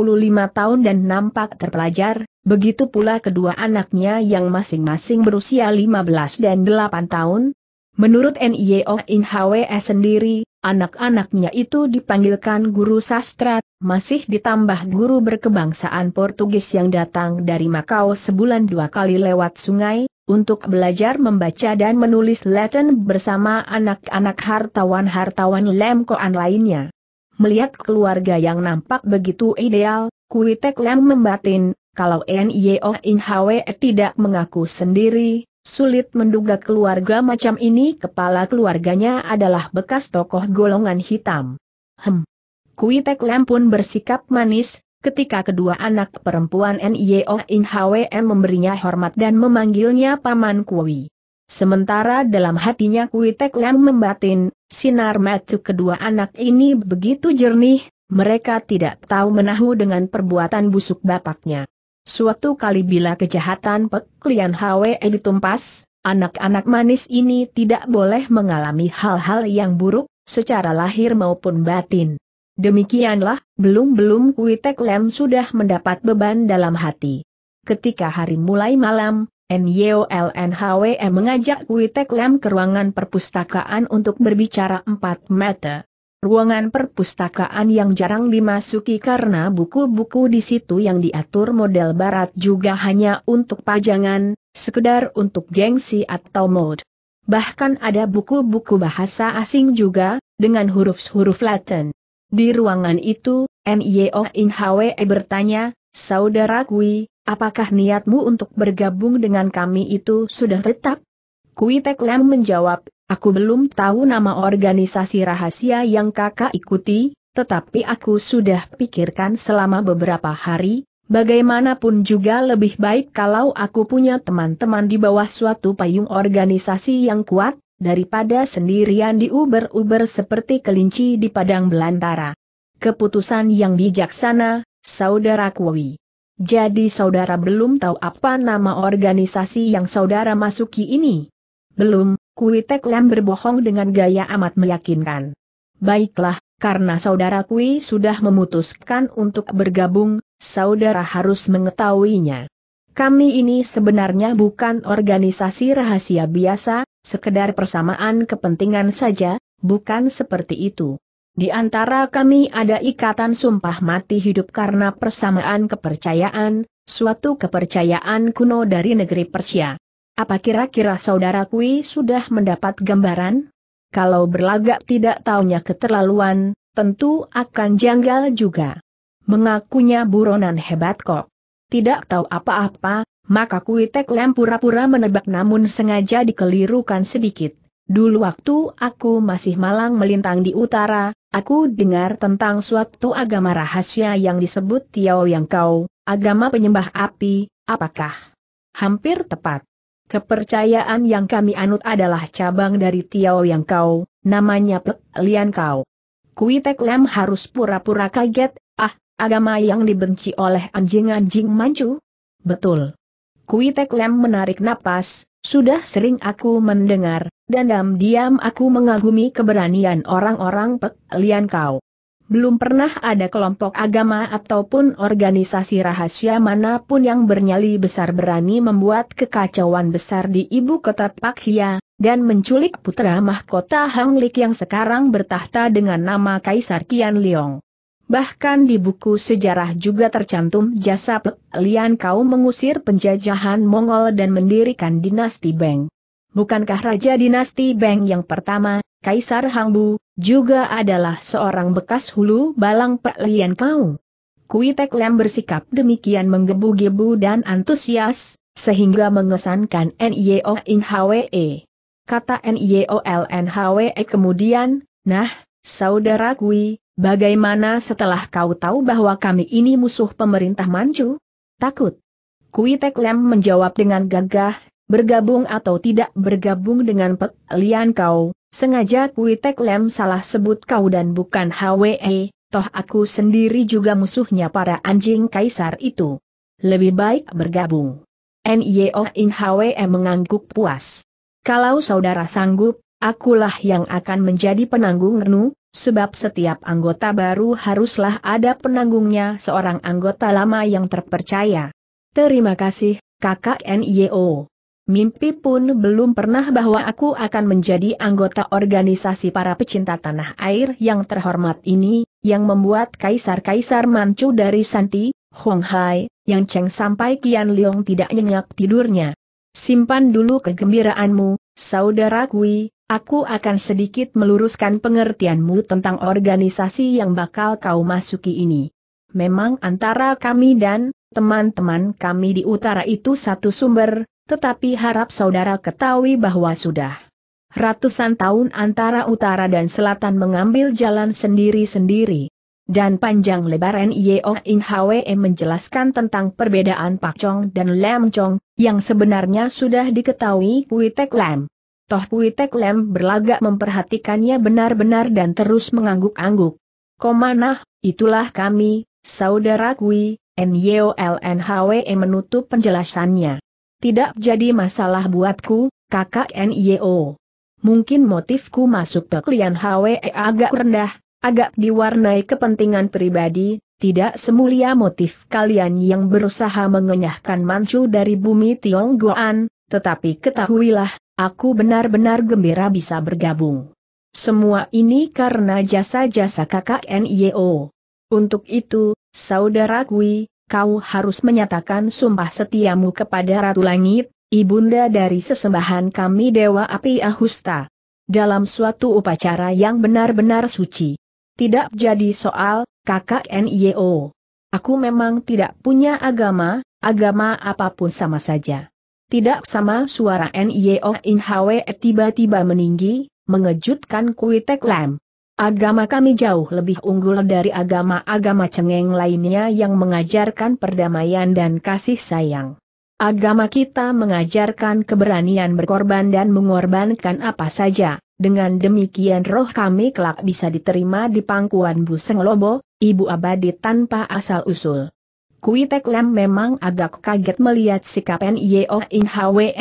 Speaker 1: tahun dan nampak terpelajar, begitu pula kedua anaknya yang masing-masing berusia 15 dan 8 tahun. Menurut NIO Hwe sendiri, anak-anaknya itu dipanggilkan guru sastra, masih ditambah guru berkebangsaan Portugis yang datang dari Makau sebulan dua kali lewat sungai, untuk belajar membaca dan menulis Latin bersama anak-anak hartawan-hartawan Lemkoan lainnya. Melihat keluarga yang nampak begitu ideal, Kuitek Lem membatin, kalau NIO In Hwe tidak mengaku sendiri, Sulit menduga keluarga macam ini kepala keluarganya adalah bekas tokoh golongan hitam. Hem. Kuitek Lam pun bersikap manis, ketika kedua anak perempuan NIO In HWM memberinya hormat dan memanggilnya Paman Kui. Sementara dalam hatinya Kuitek Lam membatin, sinar mata kedua anak ini begitu jernih, mereka tidak tahu menahu dengan perbuatan busuk bapaknya. Suatu kali bila kejahatan Pek Lian Hwe ditumpas, anak-anak manis ini tidak boleh mengalami hal-hal yang buruk, secara lahir maupun batin. Demikianlah, belum-belum Kui Lem sudah mendapat beban dalam hati. Ketika hari mulai malam, NYOLNHWM e mengajak Kui Tek Lem ke ruangan perpustakaan untuk berbicara empat mata. Ruangan perpustakaan yang jarang dimasuki karena buku-buku di situ yang diatur model barat juga hanya untuk pajangan, sekedar untuk gengsi atau mode. Bahkan ada buku-buku bahasa asing juga, dengan huruf-huruf Latin. Di ruangan itu, In Hwe bertanya, Saudara Kui, apakah niatmu untuk bergabung dengan kami itu sudah tetap? Kui Tek Lam menjawab, Aku belum tahu nama organisasi rahasia yang kakak ikuti, tetapi aku sudah pikirkan selama beberapa hari, bagaimanapun juga lebih baik kalau aku punya teman-teman di bawah suatu payung organisasi yang kuat, daripada sendirian diuber-uber seperti kelinci di padang belantara. Keputusan yang bijaksana, Saudara Kuwi. Jadi saudara belum tahu apa nama organisasi yang saudara masuki ini? Belum, Kuitek Lam berbohong dengan gaya amat meyakinkan. Baiklah, karena saudara Kui sudah memutuskan untuk bergabung, saudara harus mengetahuinya. Kami ini sebenarnya bukan organisasi rahasia biasa, sekedar persamaan kepentingan saja, bukan seperti itu. Di antara kami ada ikatan sumpah mati hidup karena persamaan kepercayaan, suatu kepercayaan kuno dari negeri Persia. Apa kira-kira saudara Kui sudah mendapat gambaran? Kalau berlagak tidak taunya keterlaluan, tentu akan janggal juga. Mengakunya buronan hebat kok. Tidak tahu apa-apa, maka Kui Tek Lem pura-pura menebak namun sengaja dikelirukan sedikit. Dulu waktu aku masih malang melintang di utara, aku dengar tentang suatu agama rahasia yang disebut Tiao Yang Kau, agama penyembah api, apakah? Hampir tepat. Kepercayaan yang kami anut adalah cabang dari Tiao Yang Kau, namanya Pek Lian Kau. Kui Tek Lem harus pura-pura kaget, ah, agama yang dibenci oleh anjing-anjing mancu? Betul. Kui Tek Lem menarik napas, sudah sering aku mendengar, dan dalam diam aku mengagumi keberanian orang-orang Pek Lian Kau. Belum pernah ada kelompok agama ataupun organisasi rahasia manapun yang bernyali besar berani membuat kekacauan besar di ibu kota Hia, dan menculik putra mahkota Hang Lik yang sekarang bertahta dengan nama Kaisar Kian Leong. Bahkan di buku sejarah juga tercantum jasa Lian Kau mengusir penjajahan Mongol dan mendirikan dinasti Beng. Bukankah Raja Dinasti Beng yang pertama, Kaisar Hangbu, juga adalah seorang bekas hulu balang Pak Lian Kau. Kui Tek Lem bersikap demikian menggebu-gebu dan antusias, sehingga mengesankan NIO in HWE. Kata NIO Hwe kemudian, nah, saudara Kui, bagaimana setelah kau tahu bahwa kami ini musuh pemerintah Manchu? Takut. Kui Tek Lem menjawab dengan gagah, bergabung atau tidak bergabung dengan Pek Lian kau, sengaja Kui Tek Lem salah sebut kau dan bukan HWE, toh aku sendiri juga musuhnya para anjing kaisar itu. Lebih baik bergabung. Nyo In HWE mengangguk puas. Kalau saudara sanggup, akulah yang akan menjadi penanggung Renu, sebab setiap anggota baru haruslah ada penanggungnya seorang anggota lama yang terpercaya. Terima kasih, kakak N.Y.O. Mimpi pun belum pernah bahwa aku akan menjadi anggota organisasi para pecinta tanah air yang terhormat ini, yang membuat kaisar-kaisar mancu dari Santi, Hong Hai, Yang Cheng sampai Kian Leong tidak nyenyak tidurnya. Simpan dulu kegembiraanmu, saudara Kui, aku akan sedikit meluruskan pengertianmu tentang organisasi yang bakal kau masuki ini. Memang antara kami dan teman-teman kami di utara itu satu sumber, tetapi harap saudara ketahui bahwa sudah ratusan tahun antara utara dan selatan mengambil jalan sendiri-sendiri. Dan panjang lebar N.I.O. In Hwe menjelaskan tentang perbedaan Pak Chong dan Lam Chong, yang sebenarnya sudah diketahui Puitek Lam. Toh Puitek Lam berlagak memperhatikannya benar-benar dan terus mengangguk-angguk. Komanah, itulah kami, saudara Kui, LNHWE menutup penjelasannya. Tidak jadi masalah buatku, kakak NIO. Mungkin motifku masuk ke klien HWE agak rendah, agak diwarnai kepentingan pribadi, tidak semulia motif kalian yang berusaha mengenyahkan mancu dari bumi Tionggoan, tetapi ketahuilah, aku benar-benar gembira bisa bergabung. Semua ini karena jasa-jasa kakak NIO. Untuk itu, saudara Kui, kau harus menyatakan sumpah setiamu kepada Ratu Langit, ibunda dari sesembahan kami Dewa Api Ahusta. Dalam suatu upacara yang benar-benar suci. Tidak jadi soal, kakak NIO. Aku memang tidak punya agama, agama apapun sama saja. Tidak sama suara NIO In Hwe tiba-tiba meninggi, mengejutkan Kuitek Lam. Agama kami jauh lebih unggul dari agama-agama cengeng lainnya yang mengajarkan perdamaian dan kasih sayang. Agama kita mengajarkan keberanian berkorban dan mengorbankan apa saja, dengan demikian roh kami kelak bisa diterima di pangkuan Buseng Lobo, Ibu Abadi tanpa asal-usul. Kuitek Tek Lam memang agak kaget melihat sikap N.Y.O. In Hwe,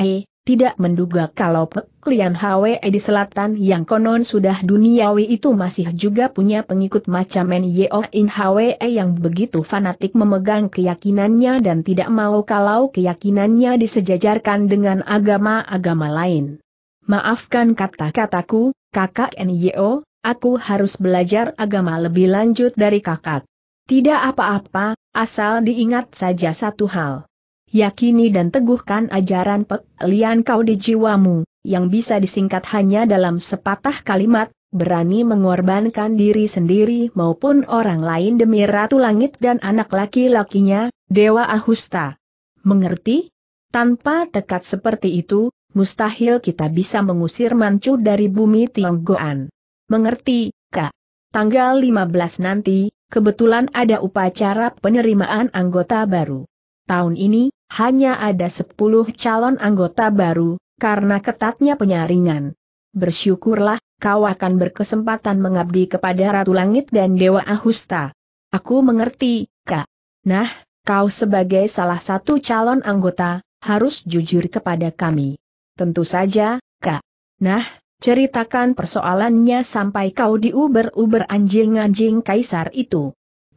Speaker 1: tidak menduga kalau Peklian Hwe di selatan yang konon sudah duniawi itu masih juga punya pengikut macam Nio oh In Hwe yang begitu fanatik memegang keyakinannya dan tidak mau kalau keyakinannya disejajarkan dengan agama-agama lain. Maafkan kata-kataku, kakak N.Y.O., oh, aku harus belajar agama lebih lanjut dari kakak. Tidak apa-apa, asal diingat saja satu hal yakini dan teguhkan ajaran Pek Lian kau di jiwamu, yang bisa disingkat hanya dalam sepatah kalimat, berani mengorbankan diri sendiri maupun orang lain demi Ratu Langit dan anak laki-lakinya, Dewa Ahusta. Mengerti? Tanpa tekad seperti itu, mustahil kita bisa mengusir mancu dari bumi Tionggoan. Mengerti, Kak? Tanggal 15 nanti, kebetulan ada upacara penerimaan anggota baru tahun ini, hanya ada 10 calon anggota baru, karena ketatnya penyaringan. Bersyukurlah, kau akan berkesempatan mengabdi kepada Ratu Langit dan Dewa Ahusta. Aku mengerti, Kak. Nah, kau sebagai salah satu calon anggota, harus jujur kepada kami. Tentu saja, Kak. Nah, ceritakan persoalannya sampai kau diuber-uber anjing-anjing kaisar itu.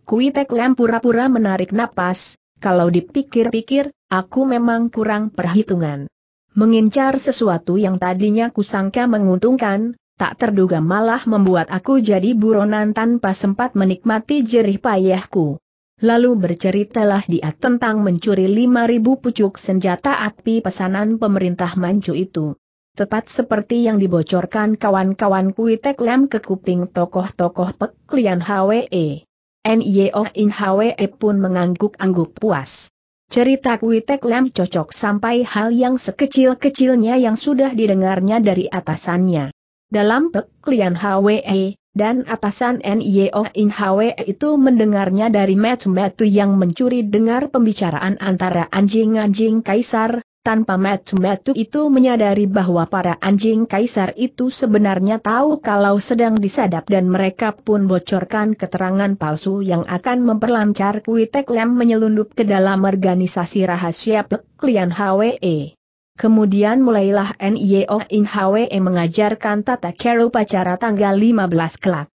Speaker 1: Kuitek Lem pura-pura menarik napas, kalau dipikir-pikir, aku memang kurang perhitungan. Mengincar sesuatu yang tadinya kusangka menguntungkan, tak terduga malah membuat aku jadi buronan tanpa sempat menikmati jerih payahku. Lalu berceritalah dia tentang mencuri 5.000 pucuk senjata api pesanan pemerintah Manchu itu. Tepat seperti yang dibocorkan kawan-kawan Kuitek Lem ke kuping tokoh-tokoh peklian HWE. Nio In Hwe pun mengangguk-angguk puas. Cerita Kuitek Lam cocok sampai hal yang sekecil-kecilnya yang sudah didengarnya dari atasannya. Dalam peklian Hwe, dan atasan Nio In Hwe itu mendengarnya dari metu-metu yang mencuri dengar pembicaraan antara anjing-anjing kaisar, tanpa metu-metu itu menyadari bahwa para anjing kaisar itu sebenarnya tahu kalau sedang disadap dan mereka pun bocorkan keterangan palsu yang akan memperlancar Kuitek Lem menyelundup ke dalam organisasi rahasia Peklian HWE. Kemudian mulailah NIO In HWE mengajarkan tata kero pacara tanggal 15 kelak.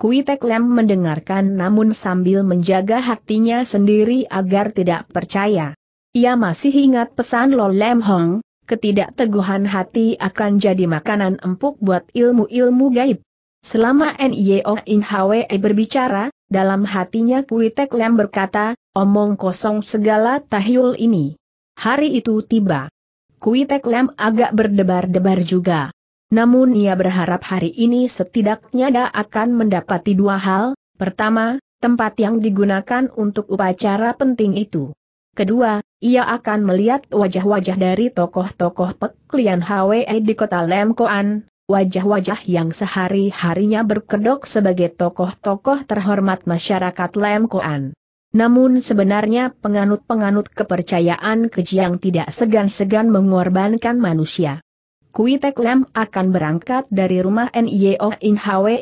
Speaker 1: Kuitek Lem mendengarkan namun sambil menjaga hatinya sendiri agar tidak percaya. Ia masih ingat pesan Lo Lem Hong, ketidakteguhan hati akan jadi makanan empuk buat ilmu-ilmu gaib. Selama Nio In Hwe berbicara, dalam hatinya Kuitek Lem berkata, omong kosong segala tahyul ini. Hari itu tiba. Kuitek Lem agak berdebar-debar juga. Namun ia berharap hari ini setidaknya dia akan mendapati dua hal, pertama, tempat yang digunakan untuk upacara penting itu. Kedua, ia akan melihat wajah-wajah dari tokoh-tokoh peklian Hwe di kota Lemkoan, wajah-wajah yang sehari-harinya berkedok sebagai tokoh-tokoh terhormat masyarakat Lemkoan. Namun sebenarnya penganut-penganut kepercayaan kejiang tidak segan-segan mengorbankan manusia. Kuitek Lem akan berangkat dari rumah N.I.O. In Hwe.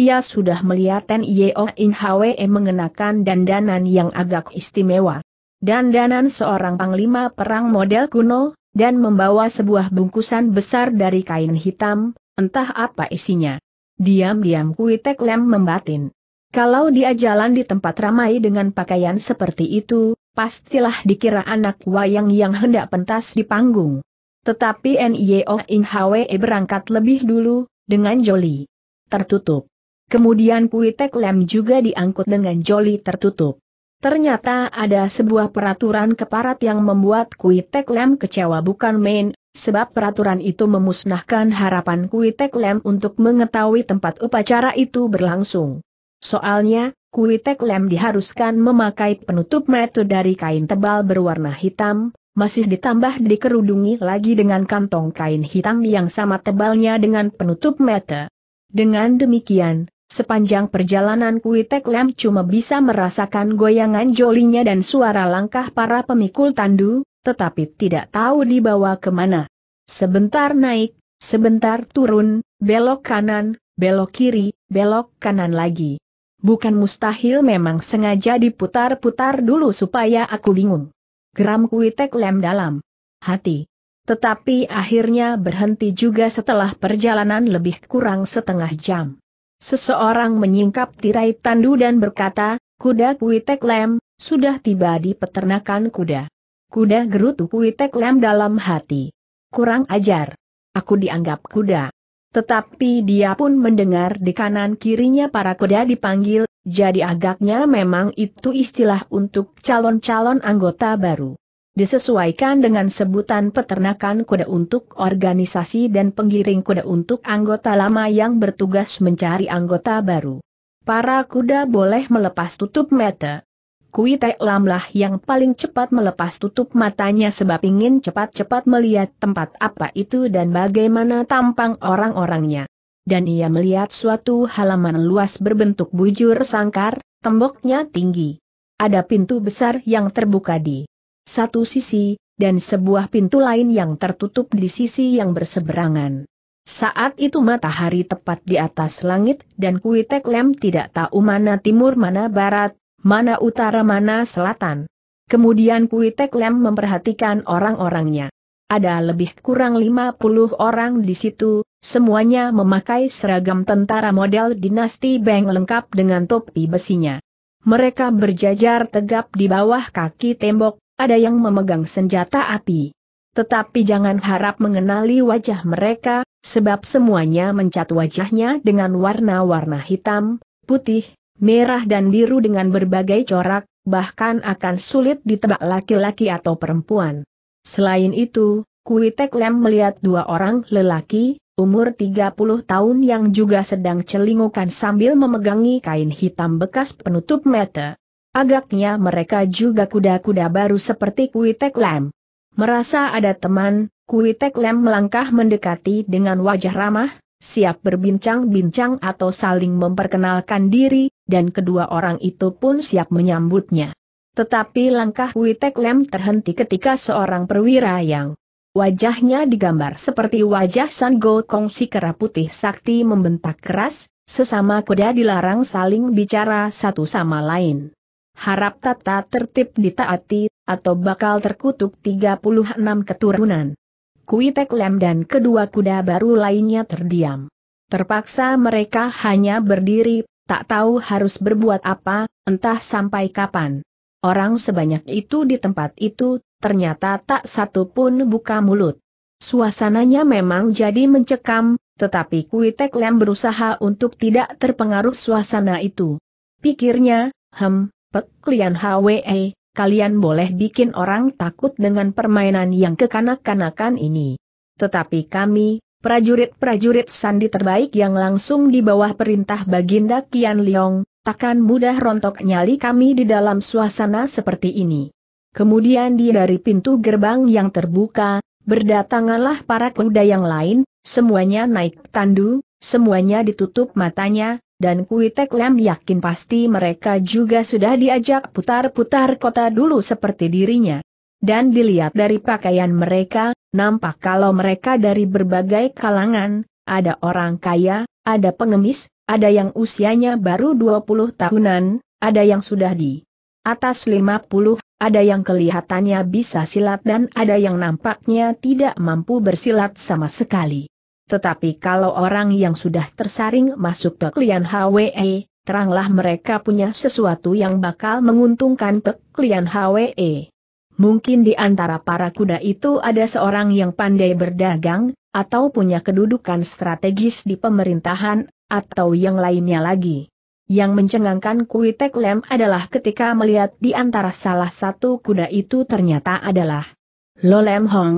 Speaker 1: Ia sudah melihat N.I.O. In Hwe mengenakan dandanan yang agak istimewa dandanan seorang panglima perang model kuno, dan membawa sebuah bungkusan besar dari kain hitam, entah apa isinya. Diam-diam Kuitek Lem membatin. Kalau dia jalan di tempat ramai dengan pakaian seperti itu, pastilah dikira anak wayang yang hendak pentas di panggung. Tetapi Nio In Hwe berangkat lebih dulu, dengan joli tertutup. Kemudian Kuitek Lem juga diangkut dengan joli tertutup. Ternyata ada sebuah peraturan keparat yang membuat Kui Tek Lem kecewa bukan main, sebab peraturan itu memusnahkan harapan Kui Tek Lem untuk mengetahui tempat upacara itu berlangsung. Soalnya, Kui Tek Lem diharuskan memakai penutup metu dari kain tebal berwarna hitam, masih ditambah dikerudungi lagi dengan kantong kain hitam yang sama tebalnya dengan penutup mata. Dengan demikian, Sepanjang perjalanan Kuitek Lam cuma bisa merasakan goyangan jolinya dan suara langkah para pemikul tandu, tetapi tidak tahu dibawa kemana. Sebentar naik, sebentar turun, belok kanan, belok kiri, belok kanan lagi. Bukan mustahil memang sengaja diputar-putar dulu supaya aku bingung. Geram Kuitek Lam dalam hati. Tetapi akhirnya berhenti juga setelah perjalanan lebih kurang setengah jam. Seseorang menyingkap tirai tandu dan berkata, kuda kuitek lem, sudah tiba di peternakan kuda. Kuda gerutu kuitek lem dalam hati. Kurang ajar. Aku dianggap kuda. Tetapi dia pun mendengar di kanan kirinya para kuda dipanggil, jadi agaknya memang itu istilah untuk calon-calon anggota baru disesuaikan dengan sebutan peternakan kuda untuk organisasi dan penggiring kuda untuk anggota lama yang bertugas mencari anggota baru. Para kuda boleh melepas tutup mata. Kui Tek lah yang paling cepat melepas tutup matanya sebab ingin cepat-cepat melihat tempat apa itu dan bagaimana tampang orang-orangnya. Dan ia melihat suatu halaman luas berbentuk bujur sangkar, temboknya tinggi. Ada pintu besar yang terbuka di satu sisi, dan sebuah pintu lain yang tertutup di sisi yang berseberangan. Saat itu matahari tepat di atas langit dan Kuitek Lem tidak tahu mana timur mana barat, mana utara mana selatan. Kemudian Kuitek Lem memperhatikan orang-orangnya. Ada lebih kurang 50 orang di situ, semuanya memakai seragam tentara model dinasti Beng lengkap dengan topi besinya. Mereka berjajar tegap di bawah kaki tembok, ada yang memegang senjata api. Tetapi jangan harap mengenali wajah mereka, sebab semuanya mencat wajahnya dengan warna-warna hitam, putih, merah dan biru dengan berbagai corak, bahkan akan sulit ditebak laki-laki atau perempuan. Selain itu, Kuitek Lem melihat dua orang lelaki, umur 30 tahun yang juga sedang celingukan sambil memegangi kain hitam bekas penutup mata. Agaknya mereka juga kuda-kuda baru seperti Kuitek Lam. Merasa ada teman, Kuitek Lam melangkah mendekati dengan wajah ramah, siap berbincang-bincang atau saling memperkenalkan diri, dan kedua orang itu pun siap menyambutnya. Tetapi langkah Kuitek Lem terhenti ketika seorang perwira yang wajahnya digambar seperti wajah San Gokong si kera putih sakti membentak keras, sesama kuda dilarang saling bicara satu sama lain harap tata tertib ditaati, atau bakal terkutuk 36 keturunan. Kuitek Lem dan kedua kuda baru lainnya terdiam. Terpaksa mereka hanya berdiri, tak tahu harus berbuat apa, entah sampai kapan. Orang sebanyak itu di tempat itu, ternyata tak satu pun buka mulut. Suasananya memang jadi mencekam, tetapi Kuitek Lem berusaha untuk tidak terpengaruh suasana itu. Pikirnya, hem, Peklian HWE, eh, kalian boleh bikin orang takut dengan permainan yang kekanak-kanakan ini. Tetapi kami, prajurit-prajurit sandi terbaik yang langsung di bawah perintah Baginda Kian Liong, takkan mudah rontok nyali kami di dalam suasana seperti ini. Kemudian di dari pintu gerbang yang terbuka, berdatanganlah para kuda yang lain, semuanya naik tandu, semuanya ditutup matanya, dan Kui Tek Lem yakin pasti mereka juga sudah diajak putar-putar kota dulu seperti dirinya. Dan dilihat dari pakaian mereka, nampak kalau mereka dari berbagai kalangan, ada orang kaya, ada pengemis, ada yang usianya baru 20 tahunan, ada yang sudah di atas 50, ada yang kelihatannya bisa silat dan ada yang nampaknya tidak mampu bersilat sama sekali. Tetapi kalau orang yang sudah tersaring masuk ke klien HWE, teranglah mereka punya sesuatu yang bakal menguntungkan ke klien HWE. Mungkin di antara para kuda itu ada seorang yang pandai berdagang, atau punya kedudukan strategis di pemerintahan, atau yang lainnya lagi. Yang mencengangkan Kuitek Lem adalah ketika melihat di antara salah satu kuda itu ternyata adalah Lolem Hong,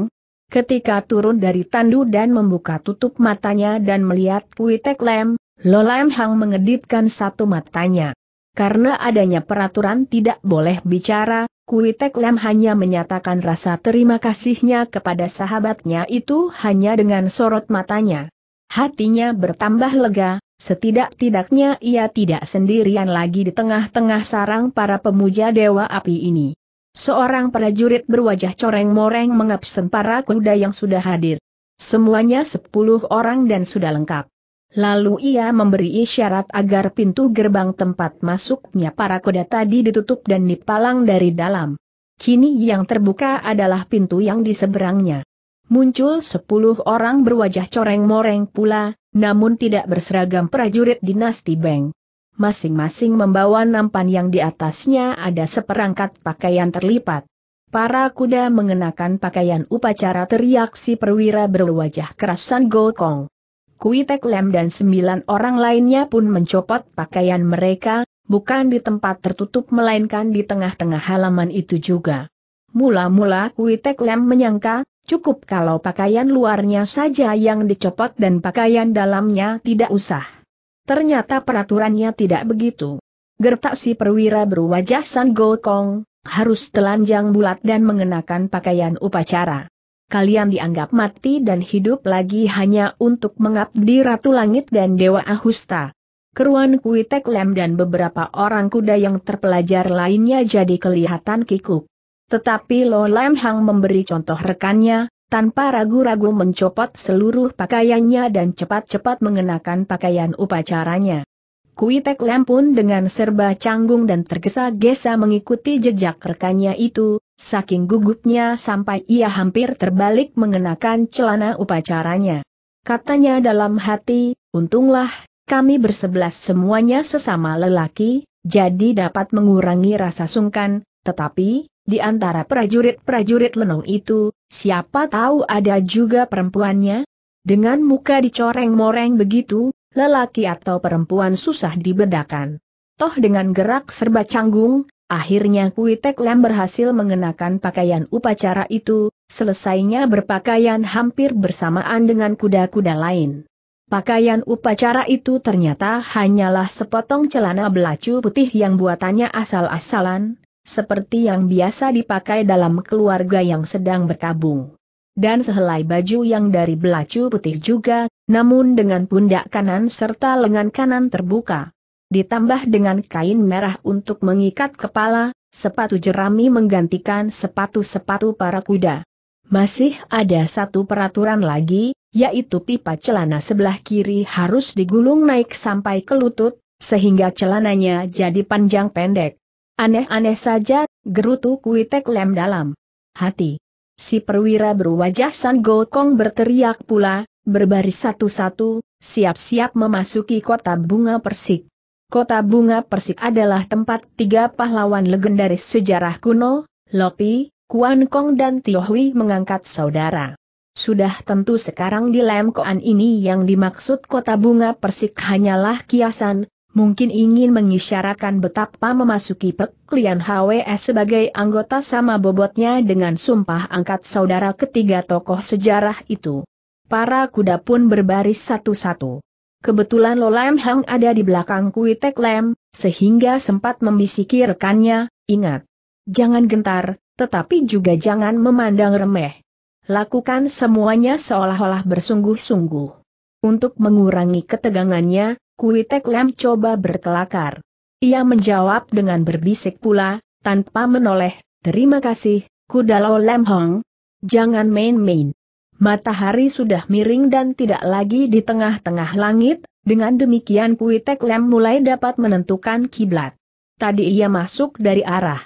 Speaker 1: Ketika turun dari tandu dan membuka tutup matanya dan melihat Kuitek Tek Lem, Lam Hang mengedipkan satu matanya. Karena adanya peraturan tidak boleh bicara, Kuitek Tek Lem hanya menyatakan rasa terima kasihnya kepada sahabatnya itu hanya dengan sorot matanya. Hatinya bertambah lega, setidak-tidaknya ia tidak sendirian lagi di tengah-tengah sarang para pemuja Dewa Api ini. Seorang prajurit berwajah coreng-moreng mengabsen para kuda yang sudah hadir. Semuanya sepuluh orang dan sudah lengkap. Lalu ia memberi isyarat agar pintu gerbang tempat masuknya para kuda tadi ditutup dan dipalang dari dalam. Kini yang terbuka adalah pintu yang di seberangnya. Muncul sepuluh orang berwajah coreng-moreng pula, namun tidak berseragam prajurit dinasti Beng masing-masing membawa nampan yang di atasnya ada seperangkat pakaian terlipat. Para kuda mengenakan pakaian upacara teriak si perwira berwajah kerasan Gokong. Kui Tek Lem dan sembilan orang lainnya pun mencopot pakaian mereka, bukan di tempat tertutup melainkan di tengah-tengah halaman itu juga. Mula-mula Kui Tek Lem menyangka, cukup kalau pakaian luarnya saja yang dicopot dan pakaian dalamnya tidak usah. Ternyata peraturannya tidak begitu. Gertak si perwira berwajah San Gokong, harus telanjang bulat dan mengenakan pakaian upacara. Kalian dianggap mati dan hidup lagi hanya untuk mengabdi Ratu Langit dan Dewa Ahusta. Keruan Kuitek Lem dan beberapa orang kuda yang terpelajar lainnya jadi kelihatan kikuk. Tetapi Lo Lam Hang memberi contoh rekannya, tanpa ragu-ragu mencopot seluruh pakaiannya dan cepat-cepat mengenakan pakaian upacaranya. Kuitek Lem pun dengan serba canggung dan tergesa-gesa mengikuti jejak rekannya itu, saking gugupnya sampai ia hampir terbalik mengenakan celana upacaranya. Katanya dalam hati, untunglah, kami bersebelas semuanya sesama lelaki, jadi dapat mengurangi rasa sungkan, tetapi, di antara prajurit-prajurit lenong itu, siapa tahu ada juga perempuannya? Dengan muka dicoreng-moreng begitu, lelaki atau perempuan susah dibedakan. Toh dengan gerak serba canggung, akhirnya Kuitek Lem berhasil mengenakan pakaian upacara itu, selesainya berpakaian hampir bersamaan dengan kuda-kuda lain. Pakaian upacara itu ternyata hanyalah sepotong celana belacu putih yang buatannya asal-asalan, seperti yang biasa dipakai dalam keluarga yang sedang berkabung. Dan sehelai baju yang dari belacu putih juga, namun dengan pundak kanan serta lengan kanan terbuka. Ditambah dengan kain merah untuk mengikat kepala, sepatu jerami menggantikan sepatu-sepatu para kuda. Masih ada satu peraturan lagi, yaitu pipa celana sebelah kiri harus digulung naik sampai ke lutut, sehingga celananya jadi panjang pendek. Aneh-aneh saja, gerutu kuitek lem dalam hati. Si perwira berwajah San Gokong berteriak pula, berbaris satu-satu, siap-siap memasuki kota bunga persik. Kota bunga persik adalah tempat tiga pahlawan legendaris sejarah kuno, Lopi, Kuan Kong dan Tio Hui mengangkat saudara. Sudah tentu sekarang di lemkoan ini yang dimaksud kota bunga persik hanyalah kiasan, mungkin ingin mengisyaratkan betapa memasuki Pek Lian HWS sebagai anggota sama bobotnya dengan sumpah angkat saudara ketiga tokoh sejarah itu. Para kuda pun berbaris satu-satu. Kebetulan Lo Lam Hang ada di belakang Kui Tek Lam, sehingga sempat membisiki rekannya, ingat. Jangan gentar, tetapi juga jangan memandang remeh. Lakukan semuanya seolah-olah bersungguh-sungguh. Untuk mengurangi ketegangannya, Kuitek Lem coba berkelakar. Ia menjawab dengan berbisik pula, tanpa menoleh, terima kasih, Kudalo Lem Hong. Jangan main-main. Matahari sudah miring dan tidak lagi di tengah-tengah langit, dengan demikian Kuitek Lem mulai dapat menentukan kiblat. Tadi ia masuk dari arah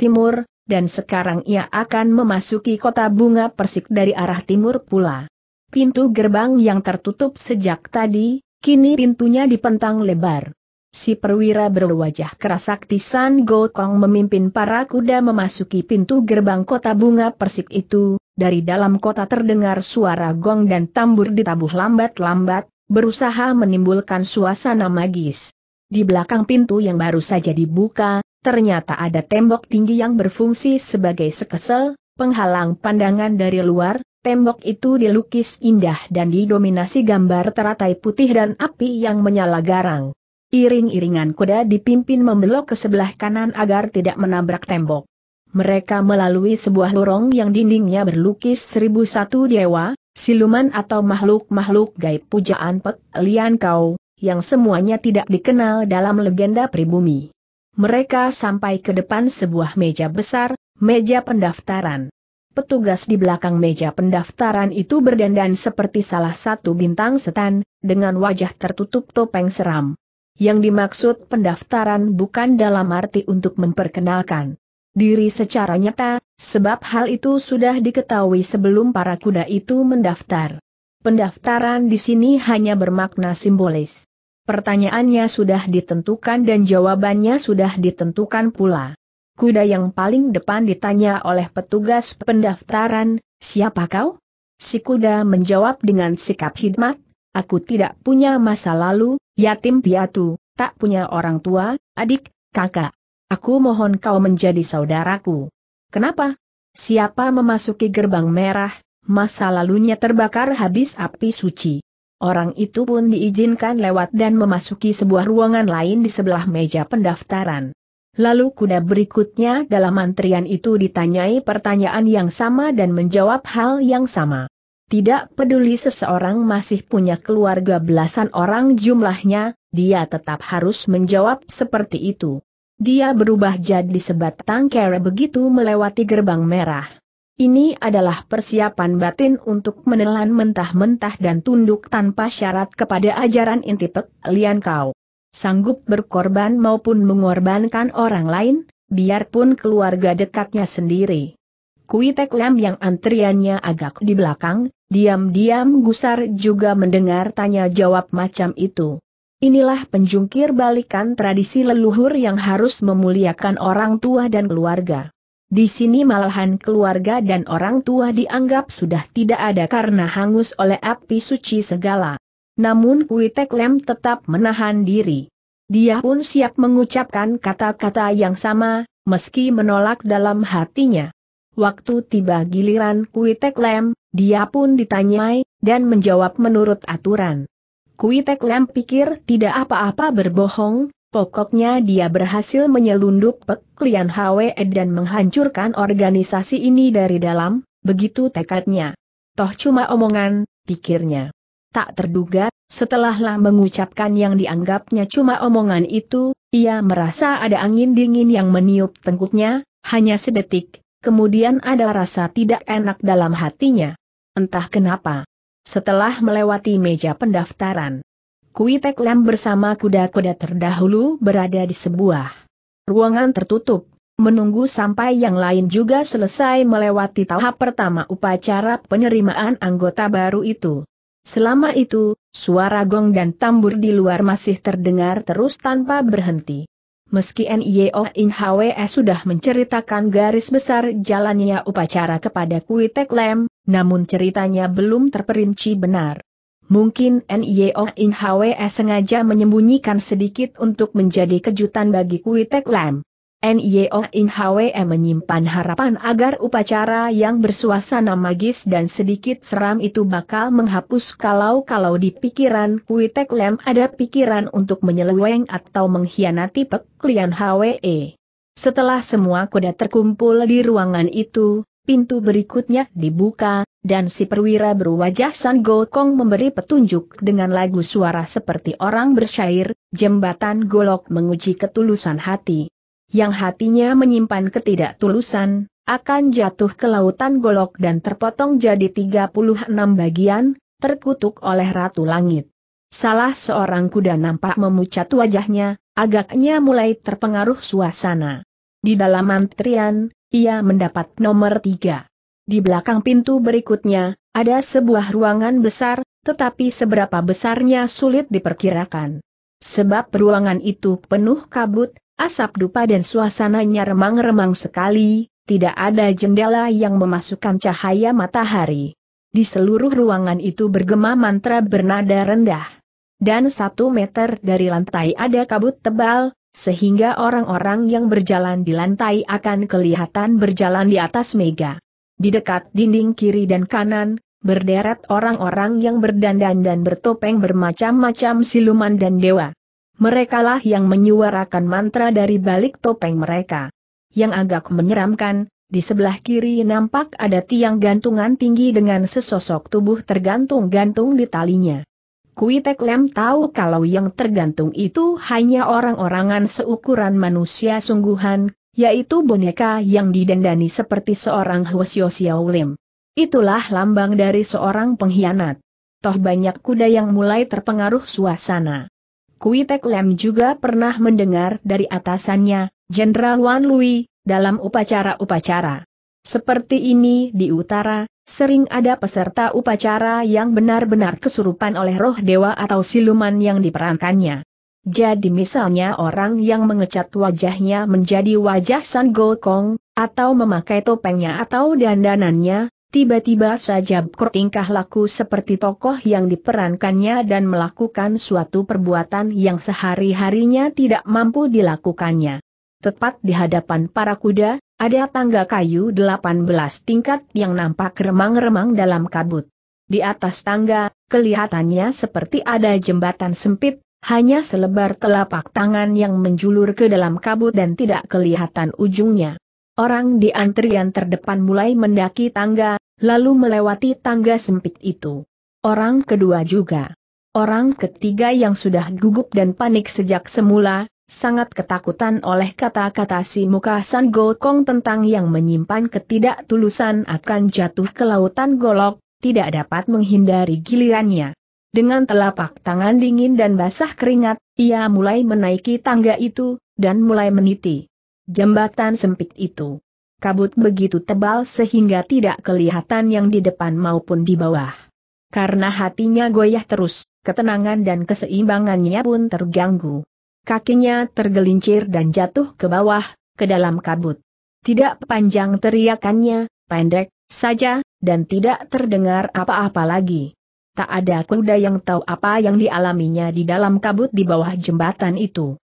Speaker 1: timur, dan sekarang ia akan memasuki kota bunga persik dari arah timur pula. Pintu gerbang yang tertutup sejak tadi, Kini pintunya dipentang lebar. Si perwira berwajah keras sakti San Gokong memimpin para kuda memasuki pintu gerbang kota bunga persik itu, dari dalam kota terdengar suara gong dan tambur ditabuh lambat-lambat, berusaha menimbulkan suasana magis. Di belakang pintu yang baru saja dibuka, ternyata ada tembok tinggi yang berfungsi sebagai sekesel, penghalang pandangan dari luar, Tembok itu dilukis indah dan didominasi gambar teratai putih dan api yang menyala garang. Iring-iringan kuda dipimpin membelok ke sebelah kanan agar tidak menabrak tembok. Mereka melalui sebuah lorong yang dindingnya berlukis seribu dewa, siluman atau makhluk-makhluk gaib pujaan Pek Lian Kau, yang semuanya tidak dikenal dalam legenda pribumi. Mereka sampai ke depan sebuah meja besar, meja pendaftaran petugas di belakang meja pendaftaran itu berdandan seperti salah satu bintang setan, dengan wajah tertutup topeng seram. Yang dimaksud pendaftaran bukan dalam arti untuk memperkenalkan diri secara nyata, sebab hal itu sudah diketahui sebelum para kuda itu mendaftar. Pendaftaran di sini hanya bermakna simbolis. Pertanyaannya sudah ditentukan dan jawabannya sudah ditentukan pula. Kuda yang paling depan ditanya oleh petugas pendaftaran, siapa kau? Si kuda menjawab dengan sikap hikmat, aku tidak punya masa lalu, yatim piatu, tak punya orang tua, adik, kakak. Aku mohon kau menjadi saudaraku. Kenapa? Siapa memasuki gerbang merah, masa lalunya terbakar habis api suci. Orang itu pun diizinkan lewat dan memasuki sebuah ruangan lain di sebelah meja pendaftaran. Lalu kuda berikutnya dalam antrian itu ditanyai pertanyaan yang sama dan menjawab hal yang sama. Tidak peduli seseorang masih punya keluarga belasan orang jumlahnya, dia tetap harus menjawab seperti itu. Dia berubah jadi sebatang kere begitu melewati gerbang merah. Ini adalah persiapan batin untuk menelan mentah-mentah dan tunduk tanpa syarat kepada ajaran intipek Lian Kau sanggup berkorban maupun mengorbankan orang lain, biarpun keluarga dekatnya sendiri. Kuitek Lam yang antriannya agak di belakang, diam-diam gusar juga mendengar tanya jawab macam itu. Inilah penjungkir balikan tradisi leluhur yang harus memuliakan orang tua dan keluarga. Di sini malahan keluarga dan orang tua dianggap sudah tidak ada karena hangus oleh api suci segala. Namun Kuitek Lem tetap menahan diri. Dia pun siap mengucapkan kata-kata yang sama, meski menolak dalam hatinya. Waktu tiba giliran Kuitek Lem, dia pun ditanyai, dan menjawab menurut aturan. Kuitek Lem pikir tidak apa-apa berbohong, pokoknya dia berhasil menyelundup peklian HWE dan menghancurkan organisasi ini dari dalam, begitu tekadnya. Toh cuma omongan, pikirnya tak terduga, setelahlah mengucapkan yang dianggapnya cuma omongan itu, ia merasa ada angin dingin yang meniup tengkuknya, hanya sedetik, kemudian ada rasa tidak enak dalam hatinya. Entah kenapa. Setelah melewati meja pendaftaran, Kuitek Lam bersama kuda-kuda terdahulu berada di sebuah ruangan tertutup, menunggu sampai yang lain juga selesai melewati tahap pertama upacara penerimaan anggota baru itu. Selama itu, suara gong dan tambur di luar masih terdengar terus tanpa berhenti. Meski N.I.O. In Hwe sudah menceritakan garis besar jalannya upacara kepada Kuitek Lem, namun ceritanya belum terperinci benar. Mungkin N.I.O. In Hwe sengaja menyembunyikan sedikit untuk menjadi kejutan bagi Kuitek Lem. NIO In Hwe menyimpan harapan agar upacara yang bersuasana magis dan sedikit seram itu bakal menghapus kalau-kalau di pikiran Kui Tek Lem ada pikiran untuk menyeleweng atau mengkhianati peklian Hwe. Setelah semua kuda terkumpul di ruangan itu, pintu berikutnya dibuka, dan si perwira berwajah San kong memberi petunjuk dengan lagu suara seperti orang bersyair, jembatan golok menguji ketulusan hati yang hatinya menyimpan ketidaktulusan, akan jatuh ke lautan golok dan terpotong jadi 36 bagian, terkutuk oleh Ratu Langit. Salah seorang kuda nampak memucat wajahnya, agaknya mulai terpengaruh suasana. Di dalam antrian, ia mendapat nomor tiga. Di belakang pintu berikutnya, ada sebuah ruangan besar, tetapi seberapa besarnya sulit diperkirakan. Sebab ruangan itu penuh kabut, Asap dupa dan suasananya remang-remang sekali, tidak ada jendela yang memasukkan cahaya matahari. Di seluruh ruangan itu bergema mantra bernada rendah. Dan satu meter dari lantai ada kabut tebal, sehingga orang-orang yang berjalan di lantai akan kelihatan berjalan di atas mega. Di dekat dinding kiri dan kanan, berderet orang-orang yang berdandan dan bertopeng bermacam-macam siluman dan dewa merekalah yang menyuarakan mantra dari balik topeng mereka. Yang agak menyeramkan, di sebelah kiri nampak ada tiang gantungan tinggi dengan sesosok tubuh tergantung-gantung di talinya. Kuitek Lem tahu kalau yang tergantung itu hanya orang-orangan seukuran manusia sungguhan, yaitu boneka yang didendani seperti seorang Hwasyo Lim. Itulah lambang dari seorang pengkhianat. Toh banyak kuda yang mulai terpengaruh suasana. Kui Tek Lem juga pernah mendengar dari atasannya, Jenderal Wan Lui, dalam upacara-upacara. Seperti ini di utara, sering ada peserta upacara yang benar-benar kesurupan oleh roh dewa atau siluman yang diperankannya. Jadi misalnya orang yang mengecat wajahnya menjadi wajah San Gokong, atau memakai topengnya atau dandanannya, Tiba-tiba saja bertingkah laku seperti tokoh yang diperankannya dan melakukan suatu perbuatan yang sehari-harinya tidak mampu dilakukannya. Tepat di hadapan para kuda, ada tangga kayu 18 tingkat yang nampak remang-remang dalam kabut. Di atas tangga, kelihatannya seperti ada jembatan sempit, hanya selebar telapak tangan yang menjulur ke dalam kabut dan tidak kelihatan ujungnya. Orang di antrian terdepan mulai mendaki tangga, lalu melewati tangga sempit itu. Orang kedua juga. Orang ketiga yang sudah gugup dan panik sejak semula, sangat ketakutan oleh kata-kata si muka San Gokong tentang yang menyimpan ketidaktulusan akan jatuh ke lautan golok, tidak dapat menghindari gilirannya. Dengan telapak tangan dingin dan basah keringat, ia mulai menaiki tangga itu, dan mulai meniti jembatan sempit itu. Kabut begitu tebal sehingga tidak kelihatan yang di depan maupun di bawah. Karena hatinya goyah terus, ketenangan dan keseimbangannya pun terganggu. Kakinya tergelincir dan jatuh ke bawah, ke dalam kabut. Tidak panjang teriakannya, pendek saja, dan tidak terdengar apa-apa lagi. Tak ada kuda yang tahu apa yang dialaminya di dalam kabut di bawah jembatan itu.